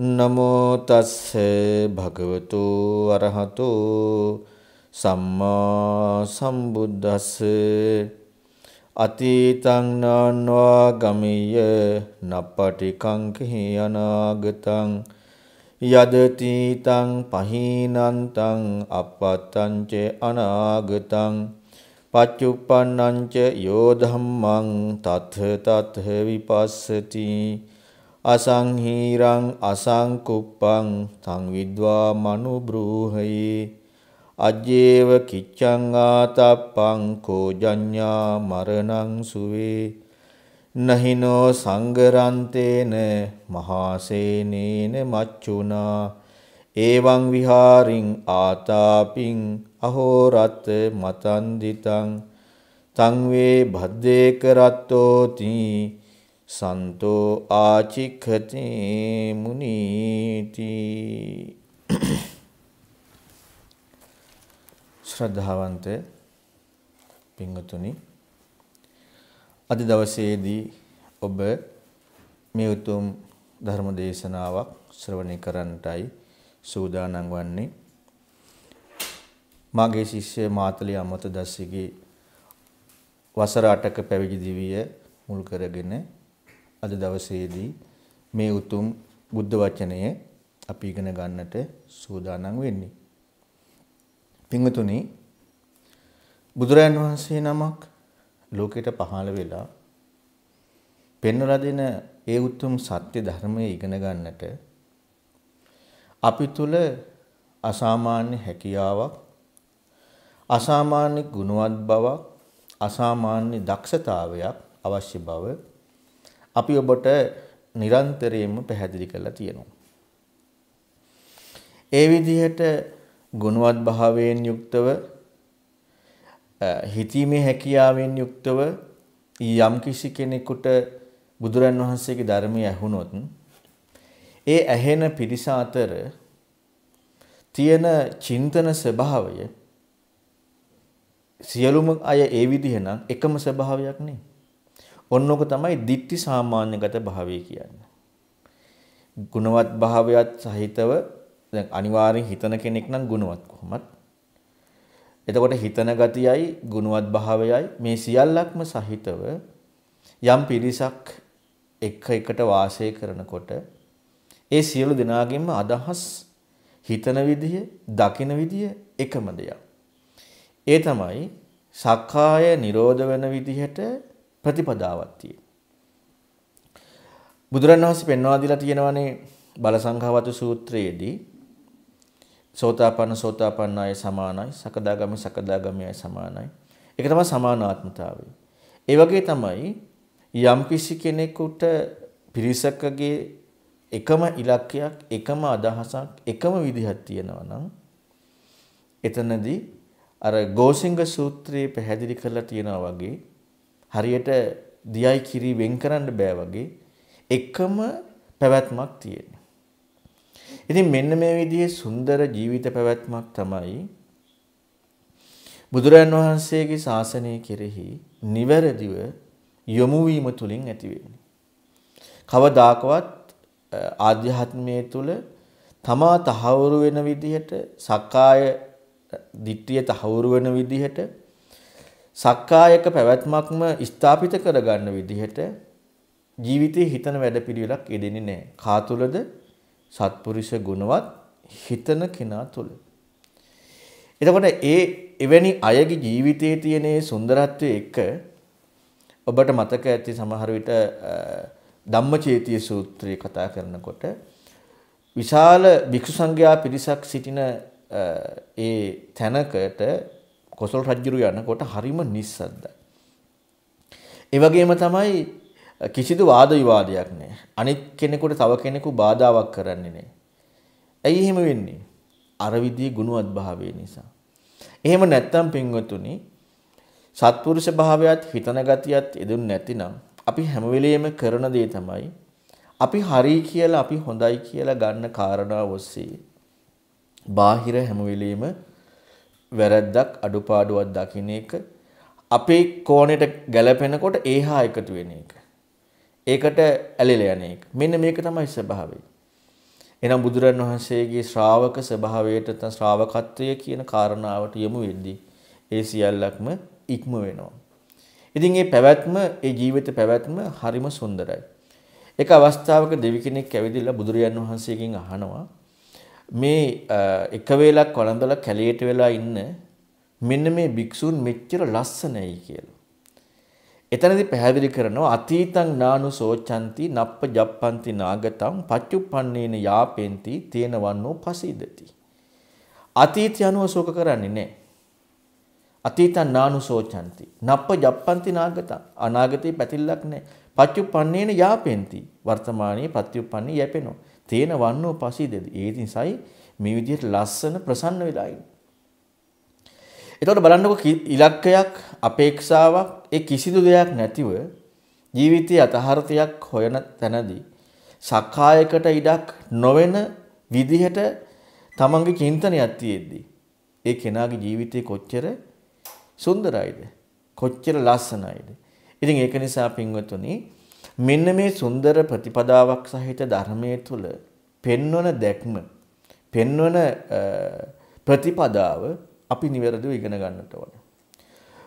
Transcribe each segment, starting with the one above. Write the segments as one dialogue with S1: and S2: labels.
S1: නමෝ තස්ස භගවතු අරහතු සම්මා සම්බුද්දස්ස අතීතං නාන්වා ගමිය නප්පටිකං කහි අනාගතං යදතීතං පහීනන්තං අපත්තං ච අනාගතං පච්චුප්පන්නං ච යෝ ධම්මං තත් තත් විපස්සති අසංහීරං අසංකුප්පං තං විද්වා මනුබ්‍රූහයේ අජ්ජේව කිච්ඡං ආතප්පං කෝජඤ්ඤා මරණං සුවේ නහිනෝ සංගරන්තේන මහාසේනේන මච්චුනා ඒවං විහාරින් ආතාපින් අහෝරත් මතන්දිතං තං වේ භද්දේක රත්තෝති සන්තෝ ආචික්ඛති මුනීති ශ්‍රද්ධාවන්ත පිංගතුනි අද දවසේදී ඔබ මේ උතුම් ධර්ම දේශනාවක් ශ්‍රවණය කරන්නටයි සූදානම් වන්නේ මාගේ ශිෂ්‍ය මාතලේ අමත දස්සගේ වසර 8ක පැවිදි දිවිය මුල් කරගෙන අද දවසේදී මේ උතුම් බුද්ධ වචනය අපි ඉගෙන ගන්නට සූදානම් වෙන්නේ. පින්වතුනි බුදුරයන් වහන්සේ නමක් ලෝකෙට පහළ වෙලා පෙන්වලා දෙන ඒ උතුම් සත්‍ය ධර්මය ඉගෙන ගන්නට අපි තුල අසාමාන්‍ය හැකියාවක් අසාමාන්‍ය ගුණවත් බවක් අසාමාන්‍ය දක්ෂතාවයක් අවශ්‍ය බව අපි ඔබට නිරන්තරයෙන්ම පැහැදිලි කරලා තියෙනවා. ඒ විදිහට ගුණවත් භාවයෙන් යුක්තව හිතීමේ හැකියාවෙන් යුක්තව යම් කිසි කෙනෙකුට බුදුරන් වහන්සේගේ ධර්මය ඇහුනොත් ඒ ඇහෙන පිරිස අතර තියෙන චින්තන ස්වභාවය සියලුම අය ඒ විදිහනම් එකම ස්වභාවයක් නෙවෙයි. ඔන්නෝක තමයි ditthi සාමාන්‍යගත භාවය කියන්නේ. ගුණවත් භාවයත් සහිතව දැන් අනිවාර්යෙන් හිතන කෙනෙක් නම් ගුණවත් කොහොමත්. එතකොට හිතන ගතියයි ගුණවත් භාවයයි මේ සියල්ලක්ම සහිතව යම් පිරිසක් එක එකට වාසය කරනකොට ඒ සියලු දෙනාගෙන්ම අදහස් හිතන විදිය, දකින විදිය එකම දෙයක්. ඒ තමයි සක්කාය නිරෝධ වෙන විදිහට ප්‍රතිපදාවක් තියෙනවා. බුදුරණවහන්සේ පෙන්වා දීලා තියෙනවානේ බලසංඛාවතු සූත්‍රයේදී සෝතාපන්න සෝතාපන්නයි සමානයි සකදාගාමි සකදාගාමියයි සමානයි. ඒක තමයි සමානාත්මතාවය. ඒ වගේ තමයි යම්කිසි කෙනෙකුට පිරිසකගේ එකම ඉලක්කයක්, එකම අදහසක්, එකම විදිහක් තියෙනවා නම් එතනදී අර ගෝසිංග සූත්‍රයේ පැහැදිලි කරලා තියෙනවා වගේ හරියට දියයි කිරි වෙන් කරන්න බෑ වගේ එකම පැවැත්මක් තියෙනවා. ඉතින් මෙන්න මේ විදිහේ සුන්දර ජීවිත පැවැත්මක් තමයි බුදුරන් වහන්සේගේ ශාසනය කෙරෙහි නිවැරදිව යොමු වීම තුලින් ඇති වෙන්නේ. කවදාකවත් ආධ්‍යාත්මයේ තුල තමා තහවුරු වෙන විදිහට සක්කාය දිට්ඨිය තහවුරු වෙන විදිහට සක්කායක පැවැත්මක්ම ස්ථාපිත කරගන්න විදිහට ජීවිතේ හිතන වැඩපිළිවෙලක් යෙදෙන්නේ නැහැ. කා තුළද? සත්පුරුෂ ගුණවත් හිතන කෙනා තුළ. එතකොට ඒ එවැනි අයගේ ජීවිතයේ තියෙන සුන්දරත්වය එක ඔබට මතක ඇති සමහර විට ධම්මචේතිය සූත්‍රය කතා කරනකොට විශාල භික්ෂු සංඝයා පිරිසක් සිටින ඒ තැනකට කොසල් රජුරු යනකොට හරිම නිස්සද්දයි. ඒ වගේම තමයි කිසිදු වාද විවාදයක් නැහැ. අනිත් කෙනෙකුට තව කෙනෙකු බාධාවක් කරන්නේ නැහැ. ඇයි එහෙම වෙන්නේ? අර විදිහේ ගුණවත් භාවය නිසා. එහෙම නැත්තම් පින්වතුනි සත්පුරුෂ භාවයත් හිතන ගතියත් එදුන් නැතිනම් අපි හැම වෙලෙම කරන දේ තමයි අපි හරි කියලා අපි හොඳයි කියලා ගන්න කාරණාව ඔස්සේ බාහිර හැම වෙලෙම වැරද්දක් අඩුපාඩුවක් දකින්න එක අපේ කෝණයට ගැලපෙනකොට ඒහා එකතු වෙන එක. ඒකට ඇලෙලා යන එක. මෙන්න මේක තමයි ස්වභාවය. එහෙනම් බුදුරන් වහන්සේගේ ශ්‍රාවක ස්වභාවයට නැත්නම් ශ්‍රාවකත්වය කියන කාරණාවට යොමු වෙද්දී ඒ සියල්ලක්ම ඉක්ම වෙනවා. ඉතින් මේ පැවැත්ම, ඒ ජීවිත පැවැත්ම හරිම සුන්දරයි. එක අවස්ථාවක දෙවි කෙනෙක් ඇවිදලා බුදුරජාන් වහන්සේගෙන් අහනවා මේ එක වේලක් වළඳලා කැලේට වෙලා ඉන්න මෙන්න මේ භික්ෂුන් මෙච්චර ලස්සනයි කියලා. එතනදී පැහැදිලි කරනවා අතීතං නානු සෝචಂತಿ නප්ප ජප්පಂತಿ නාගතං පච්චුප්පන්නේන යාපෙන්ති තේනවන්නෝ පසීදති. අතීතය අනුව ශෝක කරන්නේ නැහැ. අතීතං නානු සෝචಂತಿ නප්ප ජප්පಂತಿ නාගතං අනාගතේ පැතිල්ලක් නැහැ. පච්චුප්පන්නේන යාපෙන්ති වර්තමානයේ ප්‍රතිඋප්පන්නේ යැපෙනවා. තේන වන්නෝ පසීදෙද. ඒ නිසායි මේ විදිහට ලස්සන ප්‍රසන්න වෙලා එතකොට බලන්නකො ඉලක්කයක් අපේක්ෂාවක් ඒ කිසිදු දෙයක් නැතිව ජීවිතයේ යථාර්ථයක් හොයන තැනදී සක්කායකට ඉඩක් නොවන විදිහට තමන්ගේ චින්තනයක් තියෙද්දී ඒ කෙනාගේ ජීවිතේ කොච්චර සුන්දරයිද කොච්චර ලස්සනයිද ඉතින් ඒක නිසා පින්වතුනි මෙන්න මේ සුන්දර ප්‍රතිපදාවක් සහිත ධර්මයේ තුල පෙන්වන දැක්ම පෙන්වන ප්‍රතිපදාව අපි නිවැරදිව ඉගෙන ගන්නට ඕන.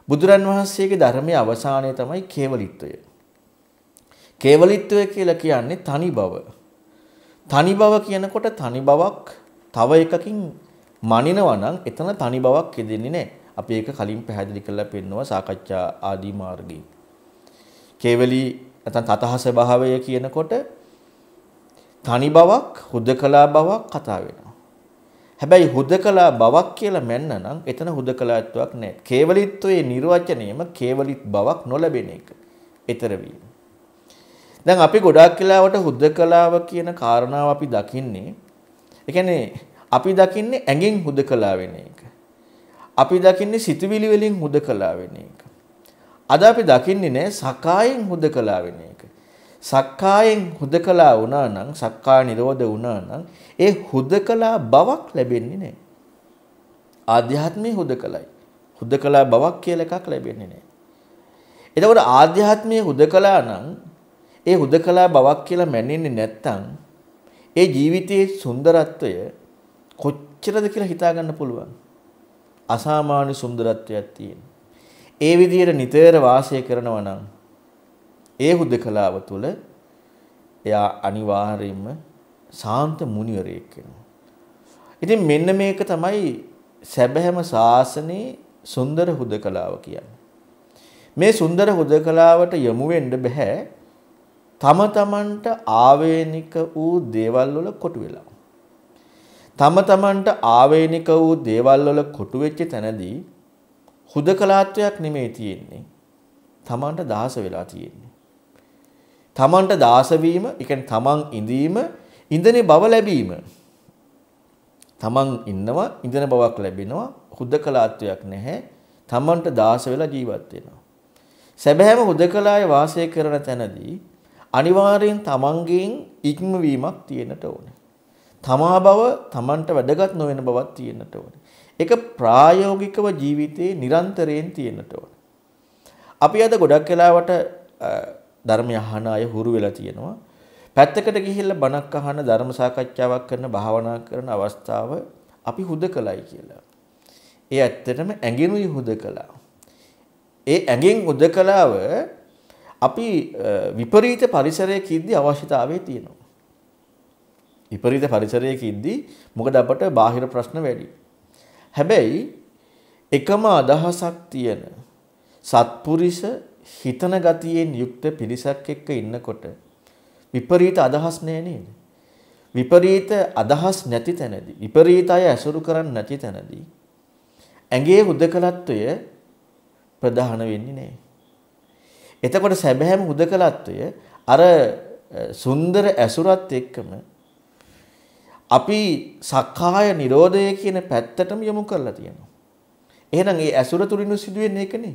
S1: බුදුරන් වහන්සේගේ ධර්මයේ අවසානය තමයි කේවලිත්වය. කේවලිත්වය කියලා කියන්නේ තනි බව. තනි බව කියනකොට තනි බවක් තව එකකින් මනිනවා නම් එතන තනි බවක් හෙදෙන්නේ නැහැ. අපි ඒක කලින් පැහැදිලි කරලා පෙන්නවා සාකච්ඡා ආදී මාර්ගයේ. කේවලී නැත්නම් තතහස භාවය කියනකොට තනි බවක් හුදකලා බවක් කතා වෙනවා. හැබැයි හුදකලා බවක් කියලා මෙන්න නම් එතන හුදකලාත්වයක් නැහැ. කේවලිත්වයේ නිර්වචනයම කේවලිත් බවක් නොලැබෙන එක. ඊතර දැන් අපි ගොඩාක් කාලවට හුදකලාව කියන කාරණාව අපි දකින්නේ ඒ කියන්නේ අපි දකින්නේ ඇඟෙන් හුදකලා වෙන එක. අපි දකින්නේ සිතුවිලි වලින් හුදකලා වෙන එක. අද අපි දකින්නේ නැහැ සකායෙන් හුදකලා වෙන එක. සක්කායෙන් හුදකලා වුණා නම් සක්කා නිරෝධ වුණා නම් ඒ හුදකලා බවක් ලැබෙන්නේ නැහැ. ආධ්‍යාත්මයේ හුදකලයි. හුදකලා බවක් කියලා එකක් ලැබෙන්නේ නැහැ. එතකොට ආධ්‍යාත්මයේ හුදකලා නම් ඒ හුදකලා බවක් කියලා මැනෙන්නේ නැත්තම් ඒ ජීවිතයේ සුන්දරත්වය කොච්චරද කියලා හිතා ගන්න පුළුවන්. අසාමාන්‍ය සුන්දරත්වයක් තියෙනවා. ඒ විදිහට නිතර වාසය කරනවා නම් ඒ හුදකලාව තුළ එයා අනිවාර්යයෙන්ම සාන්ත මුනිවරයෙක් වෙනවා. ඉතින් මෙන්න මේක තමයි සැබෑම ශාසනයේ සුන්දර හුදකලාව කියන්නේ. මේ සුන්දර හුදකලාවට යොමු වෙන්න බෑ තම තමන්ට ආවේනික වූ දේවල් වල කොටු වෙලා. තම තමන්ට ආවේනික වූ දේවල් වල කොටු වෙච්ච තැනදී හුදකලාත්වයක් නෙමෙයි තියෙන්නේ. තමන්ට දාස වෙලා තියෙන්නේ. තමන්ට දාස වීම, තමන් ඉඳීම, ඉඳනේ බව ලැබීම. තමන් ඉන්නවා, ඉඳන බවක් ලැබෙනවා. හුදකලාත්වයක් නැහැ. තමන්ට දාස වෙලා ජීවත් වෙනවා. සැබෑම හුදකලාවේ වාසය කරන තැනදී අනිවාර්යෙන් තමන්ගෙන් ඉක්මවීමක් තියෙන්නට ඕනේ. තමා බව තමන්ට වැඩගත් නොවන බවක් තියෙන්නට ඕනේ. ඒක ප්‍රායෝගිකව ජීවිතේ නිරන්තරයෙන් තියෙන්නට ඕන. අපි අද ගොඩක් වෙලාවට ධර්මය අහන අය හුරු වෙලා තියෙනවා. පැත්තකට ගිහිල්ලා බණක් අහන ධර්ම සාකච්ඡාවක් කරන භාවනා කරන අවස්ථාව අපි හුදකලයි කියලා. ඒ ඇත්තටම ඇඟිනුයි හුදකලා. ඒ ඇඟෙන් හුදකලාව අපි විපරීත පරිසරයක ඉද්දී අවශ්‍යතාවයේ තියෙනවා. විපරීත පරිසරයක ඉද්දී මොකද අපට බාහිර ප්‍රශ්න වැඩි. හැබැයි එකම අදහසක් තියෙන සත්පුරිස හිතන ගතියෙන් යුක්ත පිරිසක් එක්ක ඉන්නකොට විපරීත අදහස් නෑ නේද? විපරීත අදහස් නැති තැනදී විපරීත අය ඇසුරු කරන්නේ නැති තැනදී ඇඟේ හුදකලත්වය ප්‍රධාන වෙන්නේ නෑ. එතකොට සැබෑම හුදකලත්වය අර සුන්දර ඇසුරත් එක්කම අපි සක්කාය නිරෝධය කියන පැත්තටම යොමු කරලා තියෙනවා. එහෙනම් ඒ ඇසුර තුලින් සිදුවෙන්නේ ඒකනේ.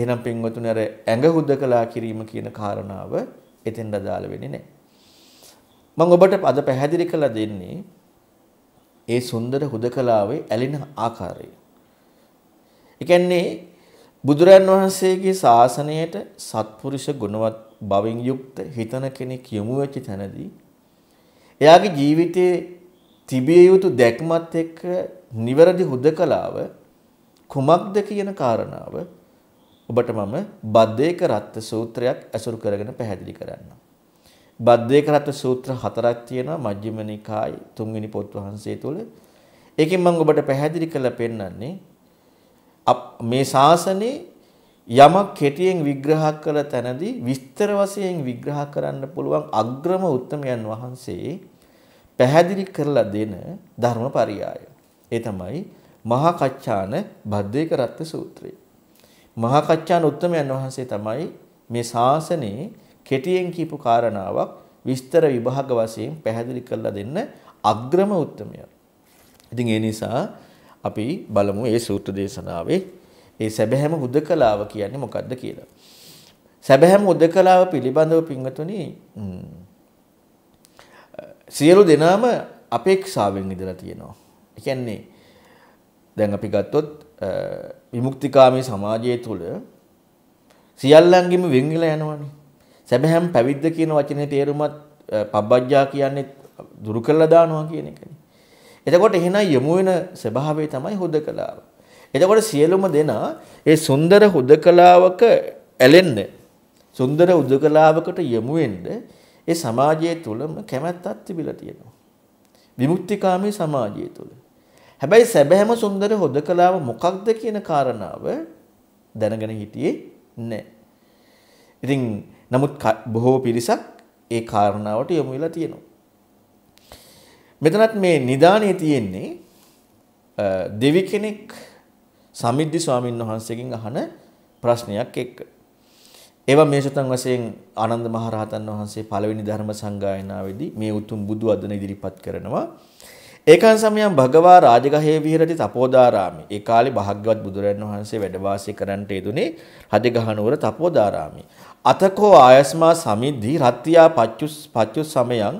S1: එහෙනම් පින්වතුනි අර ඇඟ හුදකලා කිරීම කියන කාරණාව එතෙන් අදාළ වෙන්නේ නැහැ. මම ඔබට අද පැහැදිලි කරලා දෙන්නේ ඒ සුන්දර හුදකලාවේ ඇලෙන ආකාරය. ඒ කියන්නේ බුදුරන් වහන්සේගේ ශාසනයට සත්පුරුෂ ගුණවත් බවින් යුක්ත හිතන කෙනෙක් යොමු වෙච්ච තැනදී එයාගේ ජීවිතයේ තිබිය යුතු දැක්මත් එක්ක නිවැරදි හුදකලාව කුමක්ද කියන කාරණාව ඔබට මම බද්දේක රත්ත සූත්‍රයක් ඇසුරු කරගෙන පැහැදිලි කරන්න. බද්දේක රත්ත සූත්‍ර හතරක් තියෙනවා මජ්ක්‍ධිම නිකායේ තුන්වෙනි පොත් වහන්සේ තුල. ඒකෙන් මම ඔබට පැහැදිලි කරලා පෙන්නන්නේ මේ ශාසනයේ යමක් කෙටියෙන් විග්‍රහ කළ තැනදී විස්තර වශයෙන් විග්‍රහ කරන්න පුළුවන් අග්‍රම උත්මයන් වහන්සේ පැහැදිලි කරලා දෙන ධර්මපරියාය. ඒ තමයි මහා කච්චාන බද්දේකරත්ත සූත්‍රය. මහා කච්චාන උත්මයන් වහන්සේ තමයි මේ ශාසනයේ කෙටියෙන් කියපු කාරණාවක් විස්තර විභාග වශයෙන් පැහැදිලි කරලා දෙන්න අග්‍රම උත්මයන්. ඉතින් ඒ නිසා අපි බලමු මේ සූත්‍ර දේශනාවේ ඒ සැබෑම හුදකලාව කියන්නේ මොකක්ද කියලා. සැබෑම හුදකලාව පිළිබඳව පින්වතුනි සියලු දෙනාම අපේක්ෂාවෙන් ඉඳලා තියෙනවා. ඒ කියන්නේ දැන් අපි ගත්තොත් විමුක්තිකාමී සමාජය තුළ සියල්ලන්ගෙම වෙන් වෙලා යනවනේ. සැබෑම් පැවිද්ද කියන වචනේ තේරුමත් පබ්බජ්ජා කියන්නේ දුරු කළා දානවා කියන එකනේ. එතකොට එහෙනම් යමු වෙන ස්වභාවය තමයි හුදකලාව. එතකොට සියලුම දෙනා ඒ සුන්දර හුදකලාවක ඇලෙන්න සුන්දර හුදකලාවකට යමු ඒ සමාජය තුළම කැමැත්තක් තිබිලා තියෙනවා. විමුක්තිකාමී සමාජය තුළ. හැබැයි සැබෑම සුන්දර හුදකලාව මොකක්ද කියන කාරණාව දැනගෙන හිටියේ නැහැ. ඉතින් නමුත් බොහෝ පිරිසක් ඒ කාරණාවට යොමු වෙලා තියෙනවා. මෙතනත් මේ නිදානේ තියෙන්නේ දෙවි කෙනෙක් සමිද්දි ස්වාමින් වහන්සේගෙන් අහන ප්‍රශ්නයක් එක්ක. ඒවා මේසතන් වශයෙන් ආනන්ද මහරහතන් වහන්සේ පළවෙනි ධර්ම සංගායනාවේදී මේ උතුම් බුදු අදන ඉදිරිපත් කරනවා. ඒකන් සමයන් භගවා රාජගහේ විහෙරති තපෝදාරාමේ. ඒ කාලේ භාග්‍යවත් බුදුරජාණන් වහන්සේ වැඩ වාසය කරන්නට යෙදුනේ හදගහ නුවර තපෝදාරාමේ. අතකෝ ආයස්මා සමිද්දි රත්ත්‍යා පච්චුස් පච්චුස් සමයන්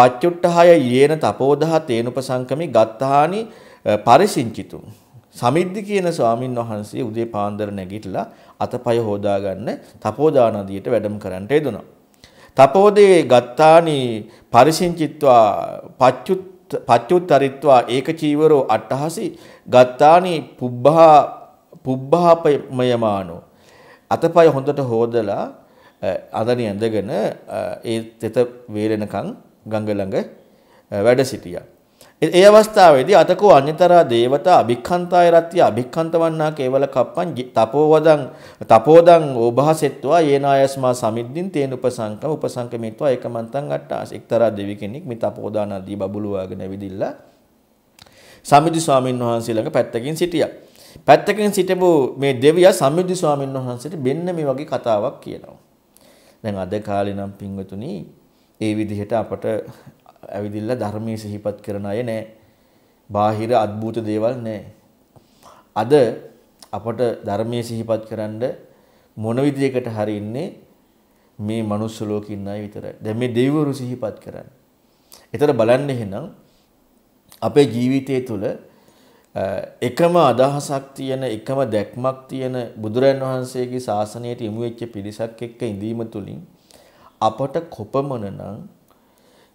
S1: පච්චුට්ඨහය යේන තපෝදහ තේනුපසංකමි ගත්තානි පරිසිංචිතුම් සමිද්දි කියන ස්වාමින් වහන්සේ උදේ පාන්දර නැගිටලා අතපය හොදා ගන්න තපෝදා නදියට වැඩම කරන්නට යෙදුණා. තපෝදේ ගත්තානි පරිසින්චිත්වා පච්චුත් පච්චුත්තරිත්වා ඒක චීවරෝ අට්ටහසි ගත්තානි පුබ්බහා පුබ්බහාපමයමානෝ අතපය හොඳට හොදලා අදනි ඇඳගෙන ඒ තෙත වේලෙනකන් ගඟ ළඟ වැඩ සිටියා. ඒ අවස්ථාවේදී අතකෝ අඤ්‍යතරා දේවතා අභික්ඛන්තාය රත්‍ය අභික්ඛන්තවන්නා කේවල කප්පං තපෝවදං තපෝදං ඕභාසෙත්වා යේනායස්මා සමිද්දින් තේන උපසංක උපසංකමිත්වා ඒකමන්තං අට්ඨාස එක්තරා දෙවි කෙනෙක් මේ තපෝදාන ආදී බබළුවාගෙන ඇවිදිලා සමිදි ස්වාමීන් වහන්සේ ළඟ පැත්තකින් සිටියා පැත්තකින් සිටපු මේ දෙවියා සමිදි ස්වාමීන් වහන්සේට මෙන්න මේ වගේ කතාවක් කියනවා දැන් අද කාලේ නම් පින්වතුනි ඒ විදිහට අපට ඇවිදිල්ලා ධර්මයේ සිහිපත් කරන අය නෑ. බාහිර අද්භූත දේවල් නෑ. අද අපට ධර්මයේ සිහිපත් කරන්න මොන විදියකට හරි ඉන්නේ මේ මනුස්ස ලෝකේ ඉන්න අය විතරයි. දැන් මේ දෙවිවරු සිහිපත් කරන්නේ. ඒතර බලන්න එහෙනම් අපේ ජීවිතය තුළ එකම අදහසක් තියෙන එකම දැක්මක් තියෙන බුදුරන් වහන්සේගේ ශාසනයට යොමු වෙච්ච පිරිසක් එක්ක ඉඳීම තුලින් අපට කොපමණනම්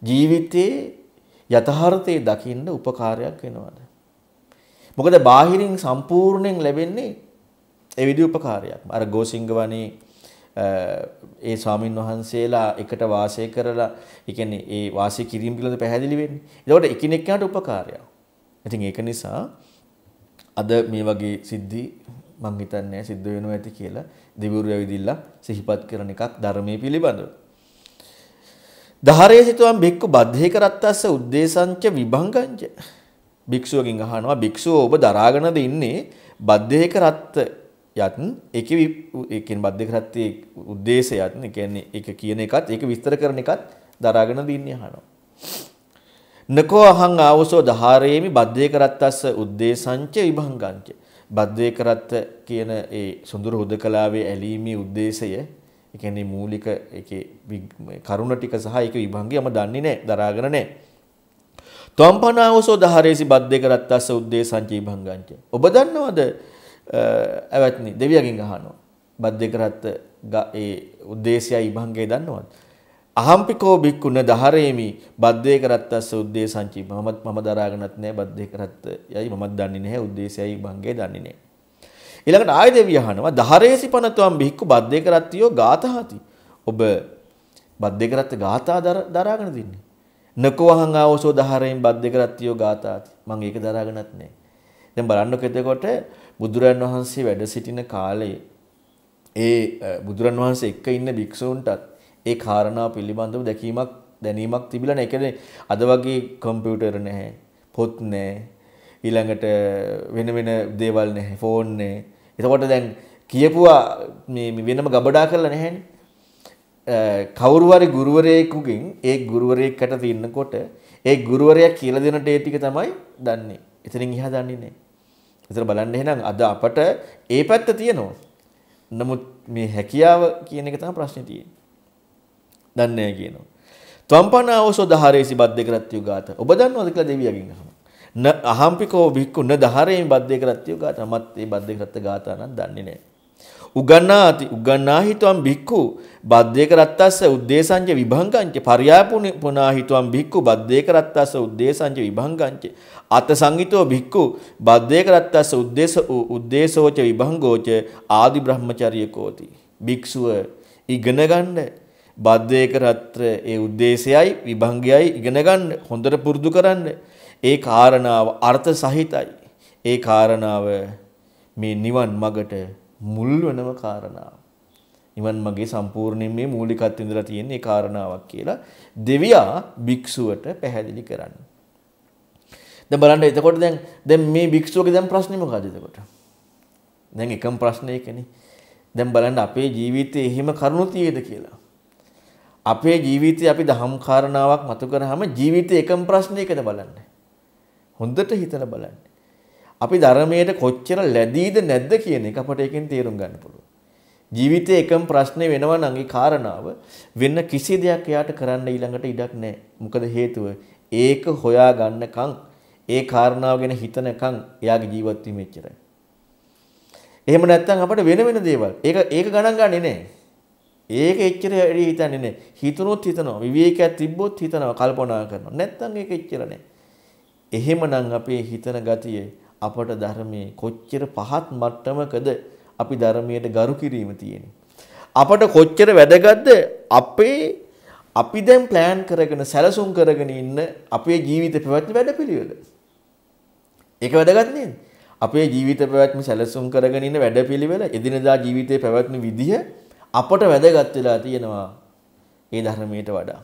S1: ජීවිතේ යථාර්ථයේ දකින්න උපකාරයක් වෙනවද? මොකද බාහිරින් සම්පූර්ණයෙන් ලැබෙන්නේ ඒ විදි උපකාරයක්. අර ගෝසිංග වනේ ඒ ස්වාමින් වහන්සේලා එකට වාසය කරලා ඒ කියන්නේ ඒ වාසය කිරීම පිළිබඳ පැහැදිලි වෙන්නේ. ඒකට එකිනෙකාට උපකාරයක්. ඉතින් ඒක නිසා අද මේ වගේ සිද්ධි මං හිතන්නේ සිද්ධ වෙනවා ඇති කියලා දිවිවරු ඇවිදිලා සිහිපත් කරන එකක් ධර්මයේ පිළිබඳව. ධාරය සිතුවම් බික්කු බද්ධය කරත්තස්ස උද්දේශංච විභංගංච භික්ෂුවකින් අහනවා භික්ෂුව ඔබ දරාගෙනද ඉන්නේ බද්ධය කරත්ත යත් එක එකෙන් බද්ධය කරත්තේ උද්දේශයත් ඒ කියන්නේ එක කියන එකත් ඒක විස්තර කරන එකත් දරාගෙනද ඉන්නේ අහනවා නකෝ අහං ආවසෝ ධාරේමි බද්ධය කරත්තස්ස උද්දේශංච විභංගංච බද්ධය කරත්ත කියන ඒ සුඳුරු හුදකලාවේ ඇලීමේ උද්දේශය ඒ කියන්නේ මූලික ඒකේ කරුණ ටික සහ ඒක විභංගයම දන්නේ නැහැ දරාගෙන නැහැ. තම්පනාවසෝ දහරේසි බද්දේක රත්තස්ස උද්දේ සංචී භංගංච. ඔබ දන්නවද ඇවැත්නි දෙවියගෙන් අහනවා. බද්දේක රත්ත ඒ උද්දේශයයි විභංගය දන්නවද? අහම්පිකෝ බික්කුණ දහරේමි බද්දේ කරත්තස්ස උද්දේශංචි මමත් මම දරාගෙනත් නැහැ බද්දේ කරත්ත යයි මමත් දන්නේ නැහැ උද්දේශයයි භංගේ දන්නේ නැහැ ඊළඟට ආය දෙවිය අහනවා ධාරේසි පනතුම් බිහික්කු බද්දේ කරත්තියෝ ගාතහති. ඔබ බද්දේ කරත්ත ගාථා දරාගෙන දින්නේ. නකෝහං ආවසෝ ධාරයෙන් බද්දේ කරත්තියෝ ගාතාති. මම ඒක දරාගෙනත් නැහැ. දැන් බලන්නකො එතකොට බුදුරන් වහන්සේ වැඩ සිටින කාලේ ඒ බුදුරන් වහන්සේ එක්ක ඉන්න භික්ෂූන්ටත් ඒ කාරණා පිළිබඳව දැකීමක් දැනීමක් තිබිලා නැහැ. ඒ කියන්නේ අද වගේ කම්පියුටර් නැහැ, පොත් නැහැ, ඊළඟට වෙන වෙන දේවල් නැහැ, ෆෝන් නැහැ. එතකොට දැන් කියපුවා මේ වෙනම ගබඩා කරලා නැහැනේ. කවුරු හරි ගුරුවරයෙකුගෙන් ඒ ගුරුවරයෙක්කට තින්නකොට ඒ ගුරුවරයා කියලා දෙන ඩේ ටික තමයි දන්නේ. එතනින් එහා දන්නේ නැහැ. ඒතර බලන්න එහෙනම් අද අපට ඒ පැත්ත තියෙනවා. නමුත් මේ හැකියාව කියන එක තමයි ප්‍රශ්නේ තියෙන්නේ. දන්නේ නැහැ කියනවා. ත්වම්පනාවසෝ දහරේසි බද්දේ කරත්‍යු ගාත. ඔබ දන්නවද කියලා දෙවියගෙන් අහනවා. න අහම්පිකෝ භික්ඛු න ධාරයෙන් බද්දේ කරත්තිය ගාතන මත් මේ බද්දේ කරත්ත ගාතනක් දන්නේ නැහැ. උගන්නාති උගන්නාහිතුවම් භික්ඛු බද්දේක රත්තස්ස උද්දේශංච විභංගංච පරියාපුනි පුනාහිතුවම් භික්ඛු බද්දේක රත්තස්ස උද්දේශංච විභංගංච අත සංගිතෝ භික්ඛු බද්දේක රත්තස්ස උද්දේශ උද්දේශෝච විභංගෝච ආදි බ්‍රහ්මචර්යකෝති භික්ෂුව ඉගෙන ගන්න බද්දේක රත්‍ර ඒ උද්දේශයයි විභංගයයි ඉගෙන ගන්න හොඳට පුරුදු කරන්නේ ඒ කාරණාව අර්ථ සහිතයි. ඒ කාරණාව මේ නිවන් මගට මුල් වෙනම කාරණාව. නිවන් මගේ සම්පූර්ණයෙන් මේ මූලිකත්වෙ ඉඳලා තියෙන ඒ කාරණාවක් කියලා දෙවියා භික්ෂුවට පැහැදිලි කරන්න. දැන් බලන්න එතකොට දැන් දැන් මේ භික්ෂුවගේ දැන් ප්‍රශ්නේ මොකද එතකොට? දැන් එකම ප්‍රශ්නයකනේ. දැන් බලන්න අපේ ජීවිතේ එහෙම කරුණු තියෙද කියලා. අපේ ජීවිතේ අපි දහම් කාරණාවක් මතු කරාම ජීවිතේ එකම ප්‍රශ්නයකද බලන්නේ. හොඳට හිතලා බලන්න. අපි ධර්මයට කොච්චර ලැබීද නැද්ද කියන එක අපට එකෙන් තේරුම් ගන්න පුළුවන්. ජීවිතේ එකම ප්‍රශ්නේ වෙනවා නම් ඒ කාරණාව වෙන කිසි දෙයක් එයාට කරන්න ඊළඟට ඉඩක් නැහැ. මොකද හේතුව ඒක හොයා ගන්නකම් ඒ කාරණාව ගැන හිතනකම් එයාගේ ජීවත් වීම එච්චරයි. එහෙම නැත්නම් අපිට වෙන වෙන දේවල් ඒක ඒක ගණන් ගන්නේ නැහැ. ඒක එච්චර හිතන්නේ නැහැ. හිතනොත් හිතනවා. විවේකයක් තිබ්බොත් හිතනවා. කල්පනා කරනවා. නැත්නම් ඒක එච්චර නැහැ. එහෙමනම් අපේ හිතන ගතිය අපට ධර්මයේ කොච්චර පහත් මට්ටමකද අපි ධර්මයට ගරු කිරීම තියෙන්නේ. අපට කොච්චර වැදගත්ද අපේ අපි දැන් plan කරගෙන සැලසුම් කරගෙන ඉන්න අපේ ජීවිත පැවැත්ම වැඩපිළිවෙල. ඒක වැදගත් නේද? අපේ ජීවිත පැවැත්ම සැලසුම් කරගෙන ඉන්න වැඩපිළිවෙල, එදිනදා ජීවිතේ පැවැත්ම විදිහ අපට වැදගත් වෙලා තියෙනවා. ඒ ධර්මයට වඩා.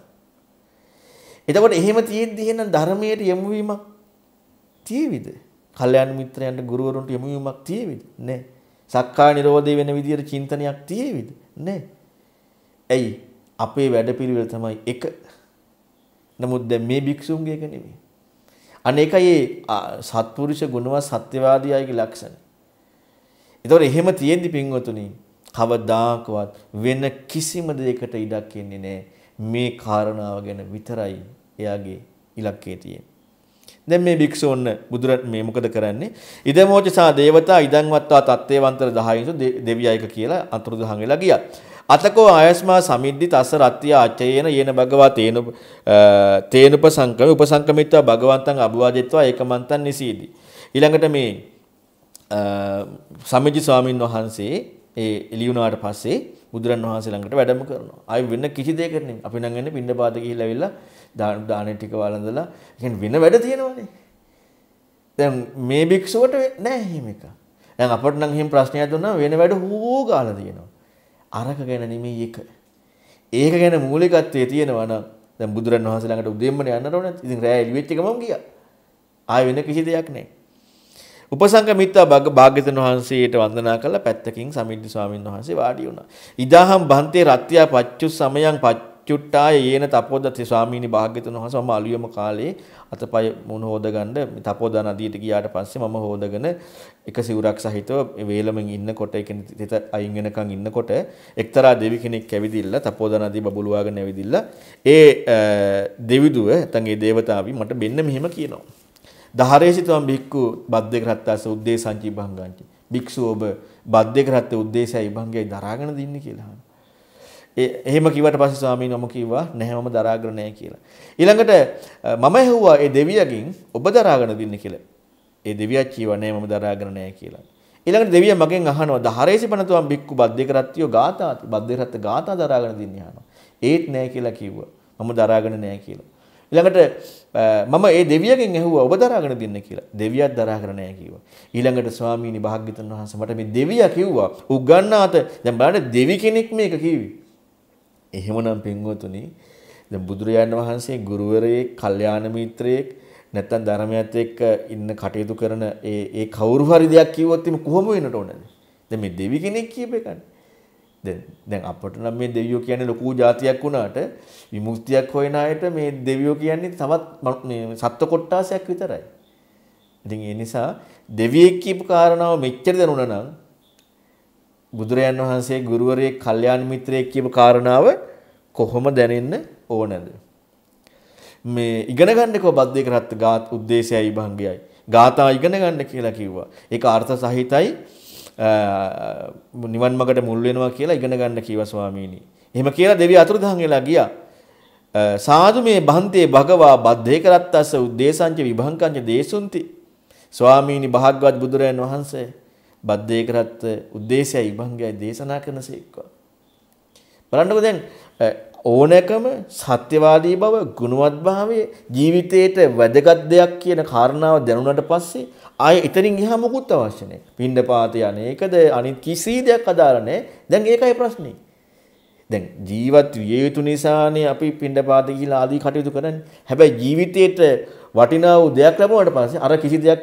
S1: එතකොට එහෙම තියෙද්දි එහෙනම් ධර්මයට යොමු වීමක් තියේවිද? කල්යාණ මිත්‍රයන්ට ගුරුවරුන්ට යොමු වීමක් තියේවිද? නැහැ. සක්කාය නිරෝධය වෙන විදියට චින්තනයක් තියේවිද? නැහැ. ඇයි? අපේ වැඩපිළිවෙල තමයි එක. නමුත් දැන් මේ භික්ෂුන්ගේ එක නෙමෙයි. අනේකයි සත්පුරුෂ ගුණවත් සත්‍යවාදී අයගේ ලක්ෂණ. ඒතොර එහෙම තියෙද්දි පින්වතුනි කවදාකවත් වෙන කිසිම දෙයකට ඉඩක් දෙන්නේ නැහැ. මේ කාරණාව ගැන විතරයි එයාගේ ඉලක්කය තියෙන්නේ. දැන් මේ භික්ෂූන් බුදුර මේ මොකද කරන්නේ? ඉදමෝචසා දේවතා ඉදන්වත්වා තත්තේවන්තර 10 දෙවියයික කියලා අතුරුදහන් වෙලා ගියා. අතකෝ ආයස්මා සමිද්දි තස්ස රත්ත්‍ය ආචයේන යේන භගවා තේන තේනුප සංක්‍රම උපසංක්‍රමිත්වා භගවන්තං අභවාදෙත්වා ඒකමන්තං නිසීදි. ඊළඟට මේ සමිජි ස්වාමින් වහන්සේ ඒ එළියුණාට පස්සේ බුදුරන් වහන්සේ ළඟට වැඩම කරනවා. ආයි වෙන කිසි දෙයකට නෙමෙයි. අපි නම් යන්නේ පින්නපාත ගිහිල්ලා ඇවිල්ලා දාන දානේ ටික වළඳලා කියන්නේ වෙන වැඩ තියෙනවනේ. දැන් මේ භික්ෂුවට නෑ එහෙම එක. දැන් අපට නම් එහෙම ප්‍රශ්නයක් දුන්නා වෙන වැඩ හෝ ගාලා තියෙනවා. අරක ගැන නෙමෙයි එක. ඒක ගැන මූලිකත්වයේ තියෙනවා නම් දැන් බුදුරන් වහන්සේ ළඟට උදෙම්මනේ යන්නට ඕනේ. ඉතින් රෑ එළිවෙච්ච ගමන් ගියා. ආයි වෙන කිසි දෙයක් නෑ. උපසංගමිත්තා භාග්‍යතුන් වහන්සේට වන්දනා කළා පැත්තකින් සමිද්දි ස්වාමීන් වහන්සේ වාඩි වුණා. ඉදාහම් බන්තේ රත්ත්‍යා පච්චු සමයන් පච්චුට්ටාය යේන තපෝදති ස්වාමීනි භාග්‍යතුන් වහන්සේ මම අලුයම කාලේ අතපය මුණ හොදගන්න තපෝදා නදියට ගියාට පස්සේ මම හොදගෙන එක සිවුරක් සහිතව වේලමෙන් ඉන්නකොට ඒ කියන්නේ තිත අයින් වෙනකන් ඉන්නකොට එක්තරා දෙවි කෙනෙක් කැවිදිල්ලා තපෝදා නදී බබළුවාගෙන ඇවිදිල්ලා ඒ දෙවිදුව නැත්නම් ඒ దేవතාවි මට මෙන්න මෙහෙම කියනවා ධාරේසිතවම් භික්ඛු බද්දේ කරත්තස උද්දේශංචි භංගංචි. භික්ෂුව ඔබ බද්දේ කරත්ත උද්දේශයයි භංගයයි දරාගෙන දින්නේ කියලා එහෙම කිව්වට පස්සේ ස්වාමීන් වහන්සේ කිව්වා නැහැ මම දරාගෙන නැහැ කියලා. ඊළඟට මම ඇහුවා ඒ දෙවියගෙන් ඔබ දරාගෙන දින්නේ කියලා. ඒ දෙවියා කිව්වා නෑ මම දරාගෙන නෑ කියලා. ඊළඟට දෙවියා මගෙන් අහනවා ධාරේසි පනතුම් බික්කු බද්දේක රත්තිය ගාතාති. බද්දේක රත්ත ගාතා දරාගෙන දින්නේ අහනවා. ඒත් නෑ කියලා කිව්වා. මම දරාගෙන නෑ කියලා. ඊළඟට මම ඒ දෙවියගෙන් ඇහුවා ඔබ දරාගෙන දෙන්න කියලා. දෙවියත් දරාගෙන නැහැ කිව්වා. ඊළඟට ස්වාමීනි භාග්‍යතුන් වහන්සේ මට මේ දෙවියා කිව්වා. උගන්නාත දැන් බලන්න දෙවි කෙනෙක් මේක කිව්වේ. එහෙමනම් පින්වතුනි දැන් බුදුරජාණන් වහන්සේ ගුරුවරයෙක්, කල්යාණ මිත්‍රයෙක් නැත්නම් ධර්මයත් එක්ක ඉන්න කටයුතු කරන ඒ ඒ කවුරු හරි දෙයක් කිව්වොත් එimhe කොහොම වෙන්නට ඕනද? දැන් මේ දෙවි කෙනෙක් කියප එකනේ. දැන් අපට නම් මේ දෙවියෝ කියන්නේ ලොකු જાතියක් වුණාට විමුක්තියක් හොයන අයට මේ දෙවියෝ කියන්නේ තවත් මේ සත්ත්ව කොට්ටාසයක් විතරයි. ඉතින් ඒ නිසා දෙවියෙක් කියපු කාරණාව මෙච්චර දැනුණා නම් බුදුරයන් වහන්සේ ගුරුවරයෙක්, කල්යාණ මිත්‍රයෙක් කියපු කාරණාව කොහොම දැනෙන්න ඕනද? මේ ඉගෙන ගන්නකෝ බද්දේක රත් ගාත් ಉದ್ದೇಶයයි භංගයයි. ගාථා ඉගෙන ගන්න කියලා කිව්වා. ඒක අර්ථ සහිතයි නිවන් මගට මුල් වෙනවා කියලා ඉගෙන ගන්න කීවා ස්වාමීනි. එහෙම කියලා දෙවිය අතුරුදහන් වෙලා ගියා. සාදු මේ බන්තේ භගවා බද්දේ කරත්තස්ස උද්දේශංච විභංකංච දේසුන්ති. ස්වාමීනි භාග්‍යවත් බුදුරයන් වහන්සේ බද්දේ කරත්ත උද්දේශයයි විභංගයයි දේශනා කරනසේක්වා. බලන්නකෝ දැන් ඕනෑකම සත්‍යවාදී බව ගුණවත් භාවය ජීවිතයට වැදගත් දෙයක් කියන කාරණාව දැනුණාට පස්සේ ආයේ එතනින් එහා මොකුත් අවශ්‍ය නැහැ. පින්ඩපාත යන එකද අනිත් කිසි දෙයක් අදාළ නැහැ. දැන් ඒකයි ප්‍රශ්නේ. දැන් ජීවත් විය යුතු නිසානේ අපි පින්ඩපාත කියලා ආදී කටයුතු කරන්නේ. හැබැයි ජීවිතේට වටිනා වූ දෙයක් ලැබුණාට පස්සේ අර කිසි දෙයක්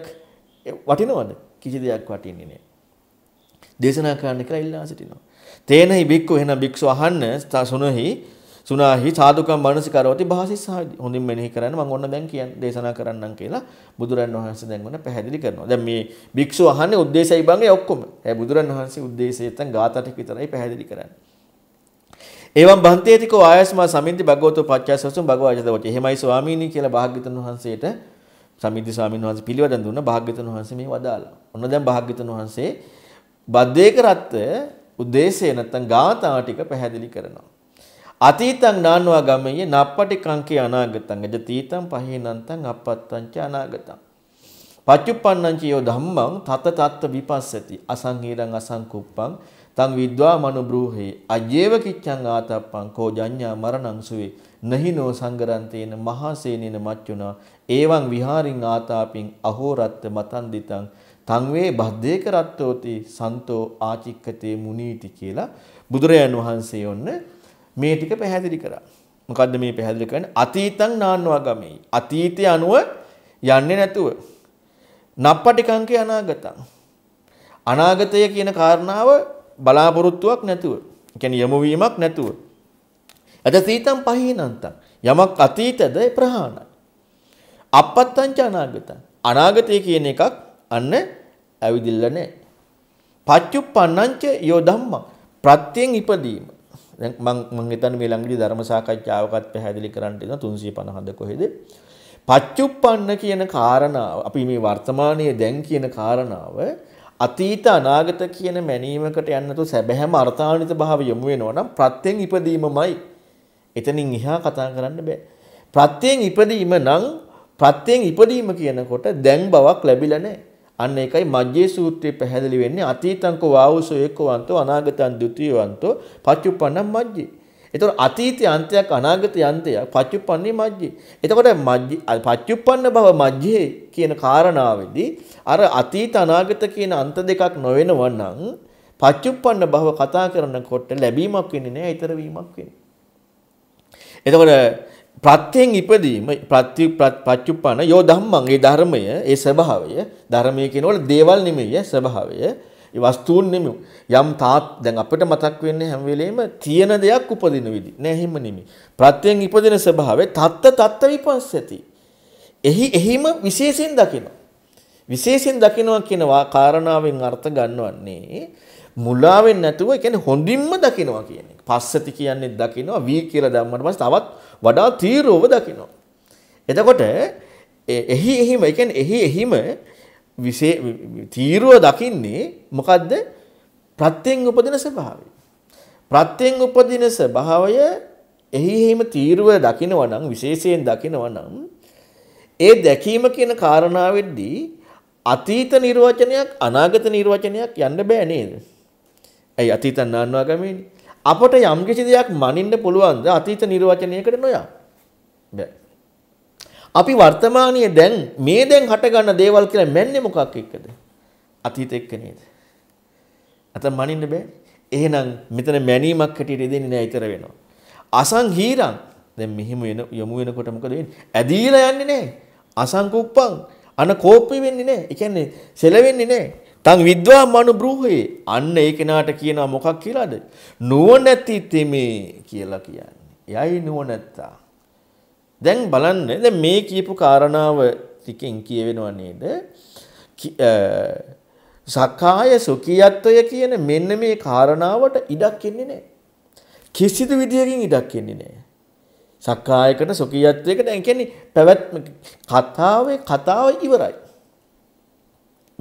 S1: වටිනවද? කිසි දෙයක් වටින්නේ නැහැ. දේශනා කරන්න කියලා ඉල්ලා සිටිනවා. තේනහි බික්කු එහෙනම් බික්සු අහන්න සුනහි සුනාහි සාදුකම් මනසිකරවති භාසිස්සාදි. හොඳින් මෙනෙහි කරන්න මම ඔන්න දැන් කියන්න දේශනා කරන්නම් කියලා බුදුරන් වහන්සේ දැන් ඔන්න පැහැදිලි කරනවා. දැන් මේ භික්ෂුව අහන්නේ ಉದ್ದೇಶයි බංගේ ඔක්කොම. ඒ බුදුරන් වහන්සේ ಉದ್ದೇಶය නැත්නම් ગાථා ටික විතරයි පැහැදිලි කරන්නේ. එවම් බන්තේතිකෝ ආයස්මා සමින්ති භගවතු පච්චාසසුම් භගවාචදවච. එහෙමයි ස්වාමීනි කියලා භාග්‍යතුන් වහන්සේට සමින්ති ස්වාමීන් වහන්සේ පිළිවදන් දුන්න භාග්‍යතුන් වහන්සේ මේ වදාලා. ඔන්න දැන් භාග්‍යතුන් වහන්සේ බද්දේක රත්ත උද්දේශය නැත්තම් ගාථා ටික පැහැදිලි කරනවා. අතීතං නානවා ගමයේ නප්පටි කංකේ අනාගතං එද තීතං පහේනන්තං අපත්තංච අනාගතං පච්චුප්පන්නං චයෝ ධම්මං තත තත්ත විපස්සති අසංහීරං අසංකුප්පං තං විද්වා මනුබ්‍රූහේ අජේව කිච්ඡං ආතප්පං කෝ ජඤ්ඤා මරණං සුවේ නහිනෝ සංගරන්තේන මහසේනෙන මච්චුනා එවං විහාරින් ආතාපින් අහෝරත්ත මතන්දිතං තං වේ බද්දේක රත්තෝති සන්තෝ ආචික්කතේ මුනීති කියලා බුදුරයන් වහන්සේ ඔන්න මේ ටික පැහැදිලි කරා. මොකද්ද මේ පැහැදිලි කරන්නේ? අතීතං නාන්වා ගමෙයි. අතීතය අනුව යන්නේ නැතුව. නප්පටිකංකේ අනාගතං. අනාගතය කියන කාරණාව බලාපොරොත්තුවක් නැතුව. කියන්නේ යමු වීමක් නැතුව. අද සීතං පහිනන්තං. යමක් අතීතද ප්‍රහාණයි. අපත්තං ච අනාගතං. අනාගතය කියන එකක් අන්න ඇවිදිල්ල නැහැ. පච්චුප්පන්නංච යෝ ධම්ම. ප්‍රත්‍යයෙන් ඉපදීම. දැන් මම මම හිතන්නේ මේ ළඟදී ධර්ම සාකච්ඡාවකත් පැහැදිලි කරන්න තියෙනවා 350ද කොහෙද පච්චුප්පන්න කියන කාරණාව අපි මේ වර්තමානයේ දැන් කියන කාරණාව අතීත අනාගත කියන මැනීමකට යන්නතු සැබෑම අර්ථාන්විත භාව යොමු වෙනවා නම් ප්‍රත්‍යයෙන් ඉපදීමමයි එතනින් එහා කතා කරන්න බෑ ප්‍රත්‍යයෙන් ඉපදීම නම් ප්‍රත්‍යයෙන් ඉපදීම කියනකොට දැන් බවක් ලැබිලා නැහැ අන්න ඒකයි මජ්ජේ සූත්‍රයේ පැහැදිලි වෙන්නේ අතීතංකෝ වාවුසෝ එක්කවන්තෝ අනාගතං ද්විතීයවන්තෝ පච්චුප්පන්නං මජ්ජේ. එතකොට අතීත අන්තයක් අනාගත යන්තයක් පච්චුප්පන්නේ මජ්ජේ. එතකොට මජ්ජේ පච්චුප්පන්න බව මජ්ජේ කියන කාරණාවේදී අර අතීත අනාගත කියන අන්ත දෙකක් නොවෙනව නම් පච්චුප්පන්න භව කතා කරනකොට ලැබීමක් වෙන්නේ නැහැ ඊතර වීමක් වෙන්නේ. එතකොට ප්‍රත්‍යයෙන් ඉපදීම ප්‍රත්‍ය පච්චුප්පන යෝ ධම්මං ඒ ධර්මය ඒ ස්වභාවය ධර්මය කියනකොට දේවල් නෙමෙයි ස්වභාවය ඒ වස්තුන් නෙමෙයි යම් තාත් දැන් අපිට මතක් වෙන්නේ හැම වෙලෙම තියෙන දෙයක් උපදින විදි නෑ එහෙම නෙමෙයි ප්‍රත්‍යයෙන් ඉපදින ස්වභාවය තත්ත තත්ත විපස්සති එහි එහිම විශේෂයෙන් දකිනවා විශේෂයෙන් දකිනවා කියනවා කාරණාවෙන් අර්ථ ගන්නවන්නේ මුලාවෙන් නැතුව ඒ කියන්නේ හොඳින්ම දකිනවා කියන එක පස්සති කියන්නේ දකිනවා වී කියලා දැම්මට පස්සේ තවත් වඩා තීව්‍රව දකිනවා. එතකොට එහි එහිම ඒ කියන්නේ එහි එහිම විශේ තීරුව දකින්නේ මොකද්ද ප්‍රත්‍යයෙන් උපදින ස්වභාවය ප්‍රත්‍යයෙන් උපදින ස්වභාවය එහි එහිම තීරුව දකිනවා නම් විශේෂයෙන් දකිනවා නම් ඒ දැකීම කියන කාරණාවෙද්දී අතීත නිර්වචනයක් අනාගත නිර්වචනයක් යන්න බෑ නේද? ඇයි අතීතන් නාන්වාගමේනේ? අපට යම් කිසි දෙයක් මනින්න පුළුවන්ද අතීත නිර්වචනයකට නොයා. බෑ. අපි වර්තමානයේ දැන් මේ දැන් හටගන්න දේවල් කියලා මැන්නේ මොකක් එක්කද? අතීත එක්ක නේද? නැත්නම් මනින්න බෑ. එහෙනම් මෙතන මැනීමක් හැටියට දෙන්නේ නෑ ඊතර වෙනවා. අසංහීරං දැන් මෙහිම වෙන යමු වෙනකොට මොකද වෙන්නේ? ඇදීලා යන්නේ නෑ. අසංකුප්පං අන කෝපි වෙන්නේ නෑ. ඒ කියන්නේ සෙලවෙන්නේ නෑ. තං විද්වාමනු බ්‍රූහේ අන්න ඒ කෙනාට කියනවා මොකක් කියලාද? නුවණැති තෙමේ කියලා කියන්නේ. යයි නුවණැත්තා. දැන් බලන්න දැන් මේ කියපු කාරණාව ටිකෙන් කියවෙනව නේද? සකාය සුඛියත්වය කියන මෙන්න මේ කාරණාවට ඉඩක් ඉන්නේ නැහැ. කිසිදු විදියකින් ඉඩක් ඉන්නේ නැහැ. සක්කායකට සුඛියත්වයකට දැන් කියන්නේ පැවැත්ම කතාවේ කතාව ඉවරයි.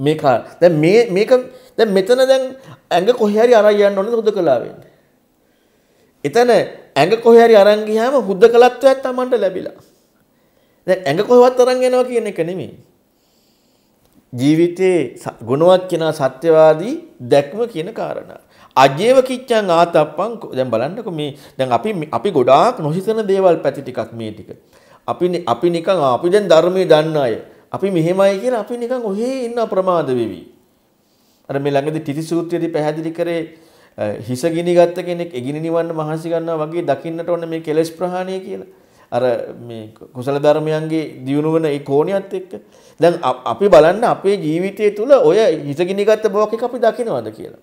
S1: මේ කා දැ මේ මේක දැ මෙතන දැන් ඇඟ කොහරි අරයන්න ඕන හුද කලාවෙන්න. එතන ඇඟ කොහරි අරංගිහම හුද්ද කළත්වයක් තමන්ට ලැබිලා. දැ ඇඟ කොහවත් අරංගෙනවා කියන එක නෙමේ. ජීවිතයේ ගුණුවක් කෙනා සත්‍යවාදී දැක්ම කියන කාරණ. අජේව කිච්චන් ආතප්පන් දැන් බලන්නක මේ දැන් අපි අපි ගොඩාක් නොහිතන දේවල් පැති ටිකක් මේ ටික. අපි අපි නිකන් අපි දැන් ධර්මයේ දන්න අය. අපි මෙහෙමයි කියලා අපි නිකන් ඔහේ ඉන්න ප්‍රමාද වෙවි. අර මේ ළඟදී තිති සූත්‍රයේදී පැහැදිලි කරේ හිස ගිනිගත් කෙනෙක් එගිනි නිවන්න මහන්සි ගන්නවා වගේ දකින්නට ඕන මේ කෙලෙස් ප්‍රහාණය කියලා. අර මේ කුසල ධර්මයන්ගේ දියුණු වෙන ඒ කෝණියත් එක්ක දැන් අපි බලන්න අපේ ජීවිතය තුළ ඔය හිස ගිනිගත් බවක් එක අපි දකිනවද කියලා.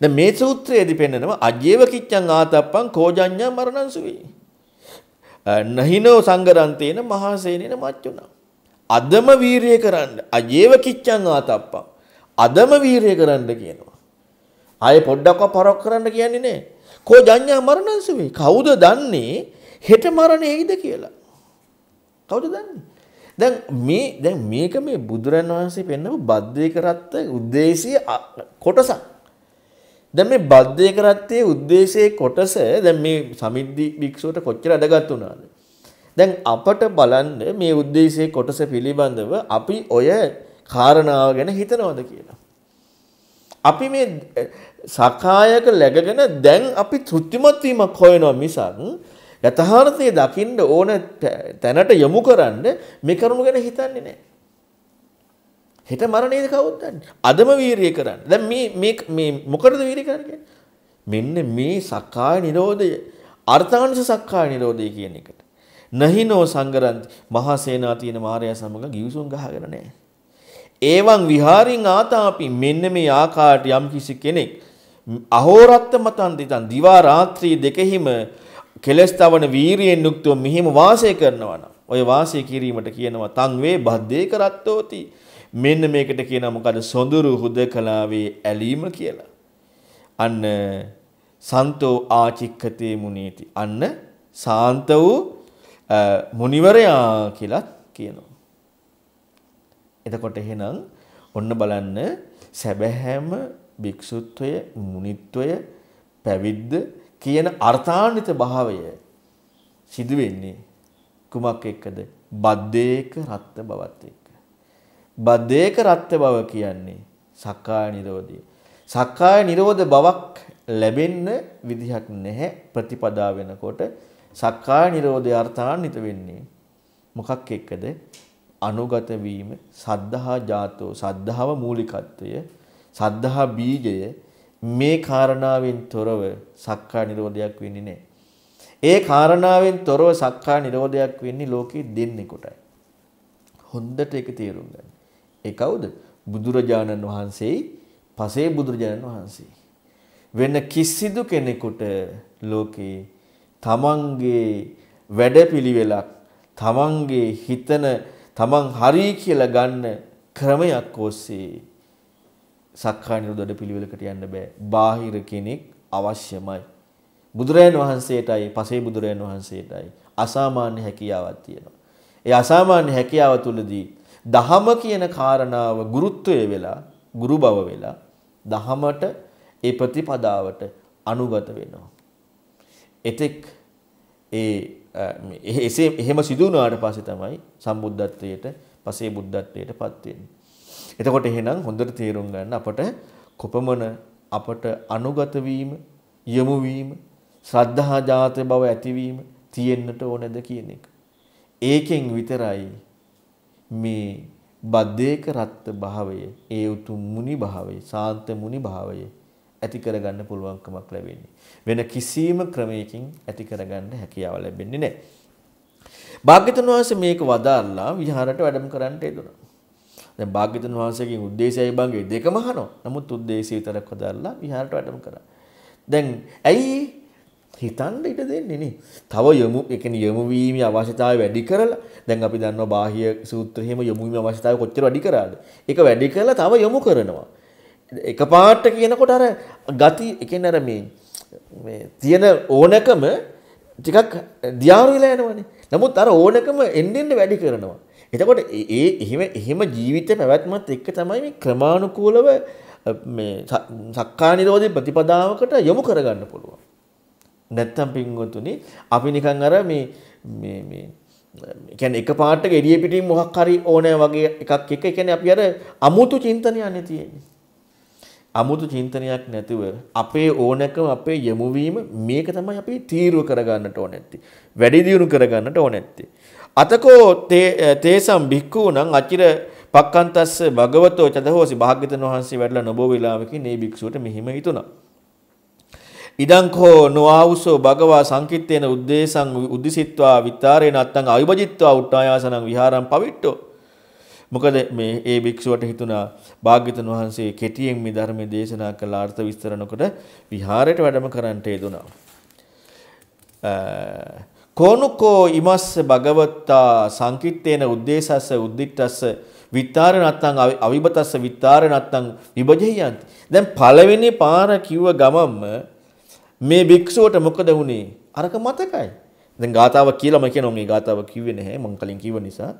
S1: දැන් මේ සූත්‍රයේදී පෙන්නනවා අජේව කිච්ඡං ආතප්පං කෝජඤ්ඤා මරණං සුවේ. නහිනෝ සංගරන්තේන මහසේනෙන මච්චුණා. අදම වීරය කරන්න අජේව කිච්චන් ආතප්පා. අදම වීරය කරන්න කියනවා. අය පොඩ්ඩක්ව පරක් කරන්න කියන්නේ නෑ. කෝ ජඤ්ඤා මරණංසවේ කවුද දන්නේ හෙට මරණෙයිද කියලා. කවුද දන්නේ? දැන් මේ දැන් මේක මේ බුදුරන් වහන්සේ පෙන්නපු බද්දේ කරත්ත උද්දේශය කොටසක්. දැන් මේ බද්දේ කරත්තේ උද්දේශයේ කොටස දැන් මේ සමිද්දි භික්ෂුවට කොච්චර අදගත් වුණාද? දැන් අපට බලන්න මේ ಉದ್ದೇಶයේ කොටස පිළිබඳව අපි ඔය කාරණාව ගැන හිතනවද කියලා. අපි මේ සකායක läගගෙන දැන් අපි තෘප්තිමත් වීමක් හොයනවා මිසක් යථාර්ථයේ දකින්න ඕන තැනට යොමු කරන්න මේ කරුණු ගැන හිතන්නේ නැහැ. හෙට මරණයද කවුද දන්නේ? අදම වීරිය කරන්න. දැන් මේ මේ මේ මොකටද වීරිය කරන්නේ? මෙන්න මේ සක්කාය නිරෝධය අර්ථාංශ සක්කාය නිරෝධය කියන එකට. නහිනෝ සංගරන්ති මහා සේනාතින මාරයා සමග ගිවිසුම් ගහගෙන නැහැ. ඒවන් විහාරින් ආතාපි මෙන්න මේ ආකාරයට යම්කිසි කෙනෙක් අහෝරත්ත මතන් දිතන් දිවා රාත්‍රී දෙකෙහිම කෙලස් තවන වීරියෙන් යුක්තව මෙහිම වාසය කරනවා නම් ඔය වාසය කිරීමට කියනවා තං වේ බද්දේ කරත්තෝති මෙන්න මේකට කියනවා මොකද සොඳුරු හුදකලාවේ ඇලීම කියලා අන්න සන්තෝ ආචික්කතේ මුනීති අන්න සාන්ත වූ මුනිවරයා කියලා කියනවා. එතකොට එහෙනම් ඔන්න බලන්න සැබෑම භික්ෂුත්වය මුනිත්වය පැවිද්ද කියන අර්ථාන්විත භාවය සිදු වෙන්නේ කුමක් එක්කද? බද්දේක රත්ත බවත් එක්ක. බද්දේක රත්ත බව කියන්නේ සක්කාය නිරෝධය. සක්කාය නිරෝධ බවක් ලැබෙන්න විදිහක් නැහැ ප්‍රතිපදා වෙනකොට සක්කාය නිරෝධය අර්ථාන්විත වෙන්නේ මොකක් එක්කද? අනුගත වීම, සද්ධා ජාතෝ, සද්ධාව මූලිකත්වය, සද්ධා බීජය මේ කාරණාවෙන් තොරව සක්කාය නිරෝධයක් වෙන්නේ නැහැ. ඒ කාරණාවෙන් තොරව සක්කා නිරෝධයක් වෙන්නේ ලෝකේ දෙන්නේ කොටයි. හොඳට ඒක තේරුම් ගන්න. ඒ කවුද? බුදුරජාණන් වහන්සේයි පසේ බුදුරජාණන් වහන්සේ. වෙන කිසිදු කෙනෙකුට ලෝකේ තමන්ගේ වැඩපිළිවෙලක් තමන්ගේ හිතන තමන් හරි කියලා ගන්න ක්‍රමයක් ඔස්සේ සක්කාය නිරෝධ පිළිවෙලකට යන්න බෑ. බාහිර කෙනෙක් අවශ්‍යමයි. බුදුරයන් වහන්සේටයි පසේ බුදුරයන් වහන්සේටයි අසාමාන්‍ය හැකියාවක් තියෙනවා. ඒ අසාමාන්‍ය හැකියාව තුළදී දහම කියන කාරණාව ගුරුත්වය වෙලා ගුරු බව වෙලා දහමට ඒ ප්‍රතිපදාවට අනුගත වෙනවා. එතෙක් ඒ එසේ එහෙම සිදු වුණාට පස්සේ තමයි සම්බුද්ධත්වයට පසේ බුද්ධත්වයට පත් වෙන්නේ. එතකොට එහෙනම් හොඳට තේරුම් ගන්න අපට කොපමණ අපට අනුගත වීම යමු වීම ශ්‍රද්ධා ජාත බව ඇතිවීම තියෙන්නට ඕනද කියන එක. ඒකෙන් විතරයි මේ බද්දේක රත්ත භාවය, ඒ උතුම් මුනි භාවය, සාන්ත මුනි භාවය ඇති කරගන්න පුළුවන්කමක් ලැබෙන්නේ. වෙන කිසිම ක්‍රමයකින් ඇති කරගන්න හැකියාව ලැබෙන්නේ නැහැ. භාග්‍යතුන් වහන්සේ මේක වදාarලා විහාරයට වැඩම කරන්නට යදුනා. දැන් භාග්‍යතුන් වහන්සේගෙන් උද්දේශයයි භංගේ දෙකම අහනවා. නමුත් උද්දේශය විතරක් වදාarලා විහාරයට වැඩම කරා. දැන් ඇයි හිතන්න ඉඩ දෙන්නේ නේ. තව යොමු ඒ කියන්නේ යොමු වීමේ අවශ්‍යතාවය වැඩි කරලා දැන් අපි දන්නවා බාහ්‍ය සූත්‍රය හිම යොමු වීමේ අවශ්‍යතාවය කොච්චර වැඩි කරාද? ඒක වැඩි කරලා තව යොමු කරනවා. එකපාරට කියනකොට අර ගති එකෙන් අර මේ තියෙන ඕනකම ටිකක් දියාරුවෙලා යනවනේ. නමුත් අර ඕනකම එන්නෙන්න වැඩි කරනවා. එතකොට ඒ එහෙම එහෙම ජීවිතේ පැවැත්මත් එක්ක තමයි මේ ක්‍රමානුකූලව මේ සක්කා නිරෝධී ප්‍රතිපදාවකට යොමු කරගන්න පුළුවන්. නැත්තම් පින්වතුනි අපි නිකන් අර මේ මේ මේ කියන්නේ එක පාටක එළිය පිටින් මොකක් හරි ඕනෑ වගේ එකක් එක කියන්නේ අපි අර අමුතු චින්තනයන්නේ තියෙන්නේ. අමුතු චින්තනයක් නැතිව අපේ ඕනකම අපේ යමුවීම මේක තමයි අපි තීරුව කරගන්නට ඕන ඇත්තේ. වැඩි දියුණු කරගන්නට ඕන ඇත්තේ. අතකෝ තේසම් භික්ඛූ නම් අචිර පක්කන්තස්ස භගවතෝ චදහෝසි භාග්‍යතුන් වහන්සේ වැඩලා නොබෝ වේලාවකින් මේ භික්ෂුවට මෙහිම හිතුණා. ඉදං කෝ නොආවුසෝ භගවා සංකිට්ඨේන උද්දේශං උද්දිසිත්වා විතරේන අත්තං අවිභජිත්වා උට්ටායාසනං විහාරං පවිට්ඨෝ මොකද මේ ඒ භික්ෂුවට හිතුණා භාග්‍යතුන් වහන්සේ කෙටියෙන් මේ ධර්මයේ දේශනා කළ අර්ථ විස්තර නොකොට විහාරයට වැඩම කරන්නට යෙදුණා. කොනුකෝ ඉමස්ස භගවත්තා සංකිට්ඨේන උද්දේශස්ස උද්දිට්ඨස්ස විත්තාර නැත්නම් අවිබතස්ස විත්තාර නැත්නම් විභජයන්ති. දැන් පළවෙනි පාර කිව්ව ගමම්ම මේ භික්ෂුවට මොකද වුනේ? අරක මතකයි. දැන් ගාතාව කියලාම කියනවා මේ ගාතාව කිව්වේ නැහැ මං කලින් කිව්ව නිසා.